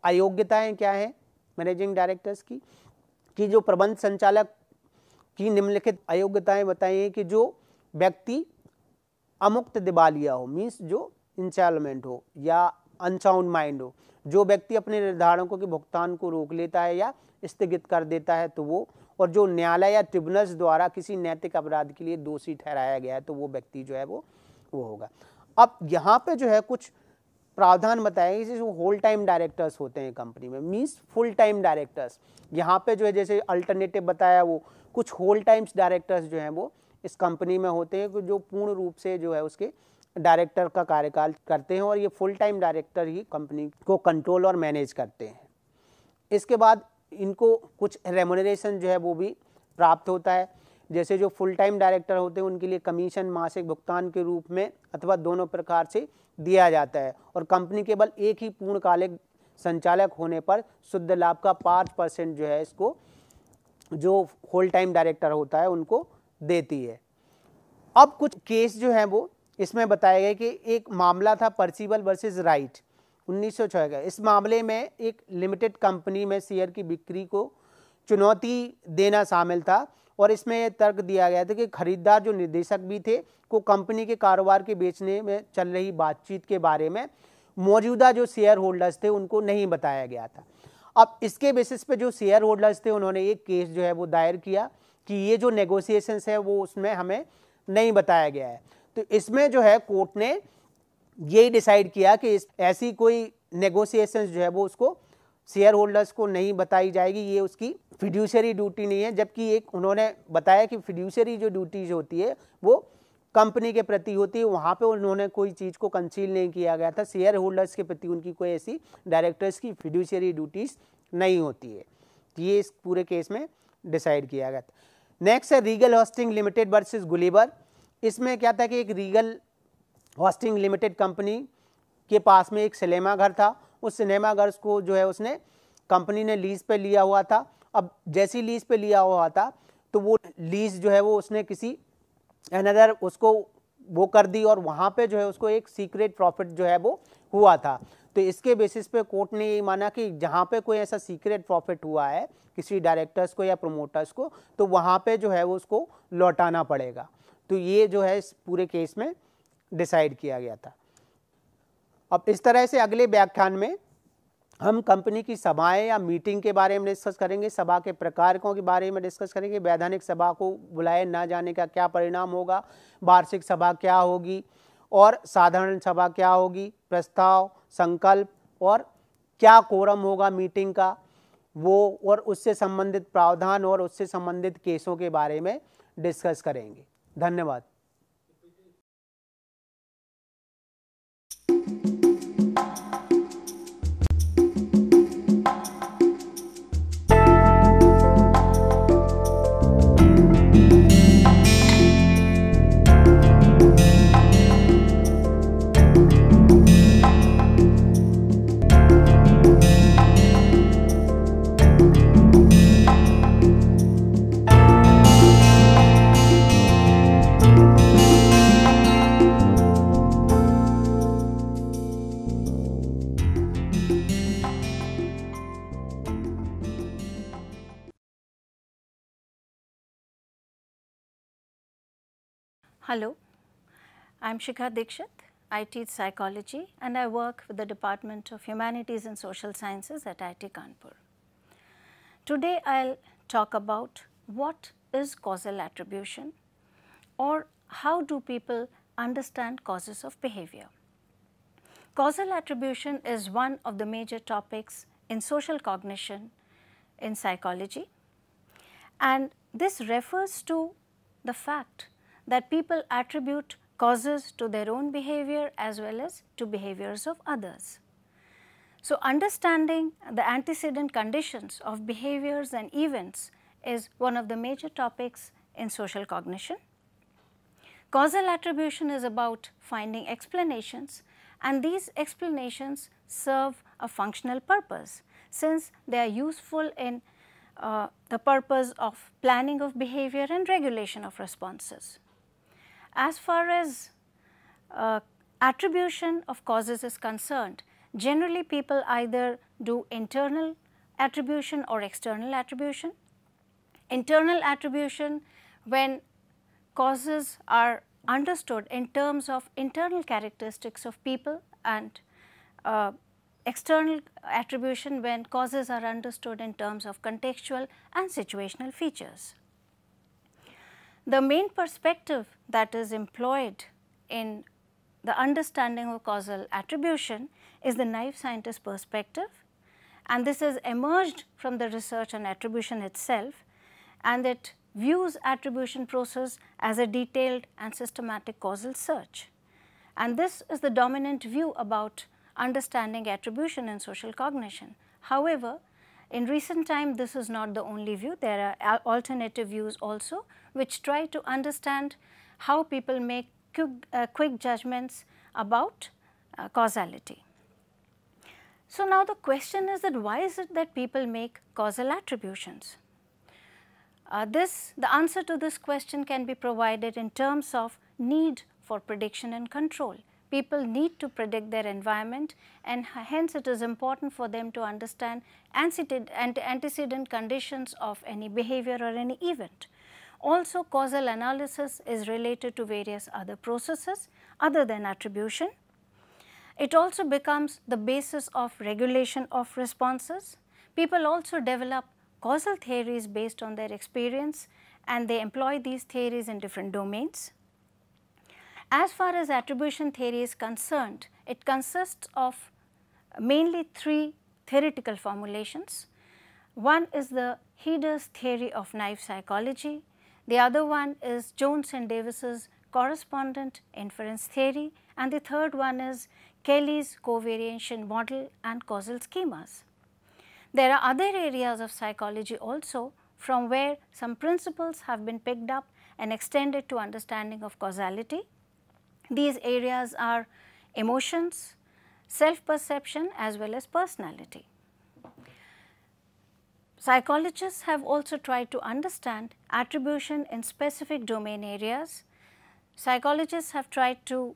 अयोग्यताएं क्या हैं मैनेजिंग डायरेक्टर्स की कि जो प्रबंध संचालक की निम्नलिखित अयोग्यताएं बताई हैं कि जो व्यक्ति अमुक्त दिवालिया हो मीन्स जो इंस्टॉलमेंट हो या अनसाउंड माइंड हो जो व्यक्ति अपने निर्धारकों के भुगतान को रोक लेता है या स्थगित कर देता है तो वो और जो न्यायालय या ट्रिब्यूनल्स द्वारा किसी नैतिक अपराध के लिए दोषी ठहराया गया है तो वो व्यक्ति जो है वो वो होगा अब यहाँ पे जो है कुछ प्रावधान बताए जैसे होल टाइम डायरेक्टर्स होते हैं कंपनी में मीन्स फुल टाइम डायरेक्टर्स यहाँ पे जो है जैसे अल्टरनेटिव बताया वो कुछ होल टाइम्स डायरेक्टर्स जो हैं वो इस कंपनी में होते हैं जो पूर्ण रूप से जो है उसके डायरेक्टर का कार्यकाल करते हैं और ये फुल टाइम डायरेक्टर ही कंपनी को कंट्रोल और मैनेज करते हैं इसके बाद इनको कुछ रेमोनरेशन जो है वो भी प्राप्त होता है जैसे जो फुल टाइम डायरेक्टर होते हैं उनके लिए कमीशन मासिक भुगतान के रूप में अथवा दोनों प्रकार से दिया जाता है और कंपनी केवल एक ही पूर्णकालिक संचालक होने पर शुद्ध लाभ का पाँच परसेंट जो है इसको जो फुल टाइम डायरेक्टर होता है उनको देती है अब कुछ केस जो हैं वो इसमें बताया गया कि एक मामला था परसीबल वर्सेस राइट उन्नीस सौ इस मामले में एक लिमिटेड कंपनी में शेयर की बिक्री को चुनौती देना शामिल था और इसमें यह तर्क दिया गया था कि खरीदार जो निदेशक भी थे को कंपनी के कारोबार के बेचने में चल रही बातचीत के बारे में मौजूदा जो शेयर होल्डर्स थे उनको नहीं बताया गया था अब इसके बेसिस पे जो शेयर होल्डर्स थे उन्होंने एक केस जो है वो दायर किया कि ये जो नेगोशिएशंस है वो उसमें हमें नहीं बताया गया है तो इसमें जो है कोर्ट ने यही डिसाइड किया कि इस ऐसी कोई नेगोसिएशन जो है वो उसको शेयर होल्डर्स को नहीं बताई जाएगी ये उसकी फिड्यूशरी ड्यूटी नहीं है जबकि एक उन्होंने बताया कि फिड्यूशरी जो ड्यूटीज होती है वो कंपनी के प्रति होती है वहाँ पे उन्होंने कोई चीज़ को कंसील नहीं किया गया था शेयर होल्डर्स के प्रति उनकी कोई ऐसी डायरेक्टर्स की फिड्यूशरी ड्यूटीज नहीं होती है तो ये इस पूरे केस में डिसाइड किया गया था नेक्स्ट है Regal Hastings Limited versus Gulliver इसमें क्या था कि एक रीगल होस्टिंग लिमिटेड कंपनी के पास में एक सिनेमा घर था उस सिनेमा घर को जो है उसने कंपनी ने लीज पे लिया हुआ था अब जैसी लीज पे लिया हुआ था तो वो लीज जो है वो उसने किसी अनदर उसको वो कर दी और वहाँ पे जो है उसको एक सीक्रेट प्रॉफिट जो है वो हुआ था तो इसके बेसिस पे कोर्ट ने ये माना कि जहाँ पे कोई ऐसा सीक्रेट प्रॉफिट हुआ है किसी डायरेक्टर्स को या प्रोमोटर्स को तो वहाँ पे जो है वो उसको लौटाना पड़ेगा तो ये जो है इस पूरे केस में डिसाइड किया गया था अब इस तरह से अगले व्याख्यान में हम कंपनी की सभाएं या मीटिंग के बारे में डिस्कस करेंगे सभा के प्रकारकों के बारे में डिस्कस करेंगे वैधानिक सभा को बुलाए ना जाने का क्या परिणाम होगा वार्षिक सभा क्या होगी और साधारण सभा क्या होगी प्रस्ताव संकल्प और क्या कोरम होगा मीटिंग का वो और उससे संबंधित प्रावधान और उससे संबंधित केसों के बारे में डिस्कस करेंगे धन्यवाद Hello, I am Shikha Dikshit. I teach psychology and I work with the Department of Humanities and Social Sciences at IIT Kanpur. Today I will talk about what is causal attribution or how do people understand causes of behavior. Causal attribution is one of the major topics in social cognition in psychology and this refers to the fact that people attribute causes to their own behavior as well as to behaviors of others. So, understanding the antecedent conditions of behaviors and events is one of the major topics in social cognition. Causal attribution is about finding explanations and these explanations serve a functional purpose since they are useful in uh, the purpose of planning of behavior and regulation of responses. As far as uh, attribution of causes is concerned, generally people either do internal attribution or external attribution. Internal attribution when causes are understood in terms of internal characteristics of people and uh, external attribution when causes are understood in terms of contextual and situational features. The main perspective that is employed in the understanding of causal attribution is the naive scientist perspective and this has emerged from the research on attribution itself and it views attribution process as a detailed and systematic causal search. And this is the dominant view about understanding attribution in social cognition. However, in recent time, this is not the only view. There are alternative views also, which try to understand how people make quick, uh, quick judgments about uh, causality. So now the question is that why is it that people make causal attributions? Uh, this, the answer to this question can be provided in terms of need for prediction and control. People need to predict their environment and hence it is important for them to understand antecedent conditions of any behavior or any event. Also causal analysis is related to various other processes other than attribution. It also becomes the basis of regulation of responses. People also develop causal theories based on their experience and they employ these theories in different domains. As far as attribution theory is concerned, it consists of mainly three theoretical formulations. One is the Heder's theory of naive psychology, the other one is Jones and Davis's correspondent inference theory and the third one is Kelly's covariation model and causal schemas. There are other areas of psychology also from where some principles have been picked up and extended to understanding of causality these areas are emotions, self-perception as well as personality. Psychologists have also tried to understand attribution in specific domain areas. Psychologists have tried to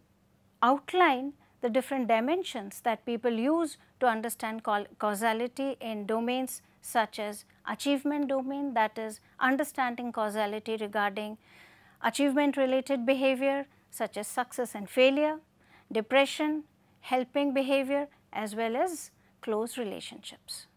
outline the different dimensions that people use to understand causality in domains such as achievement domain that is understanding causality regarding achievement related behavior such as success and failure, depression, helping behavior as well as close relationships.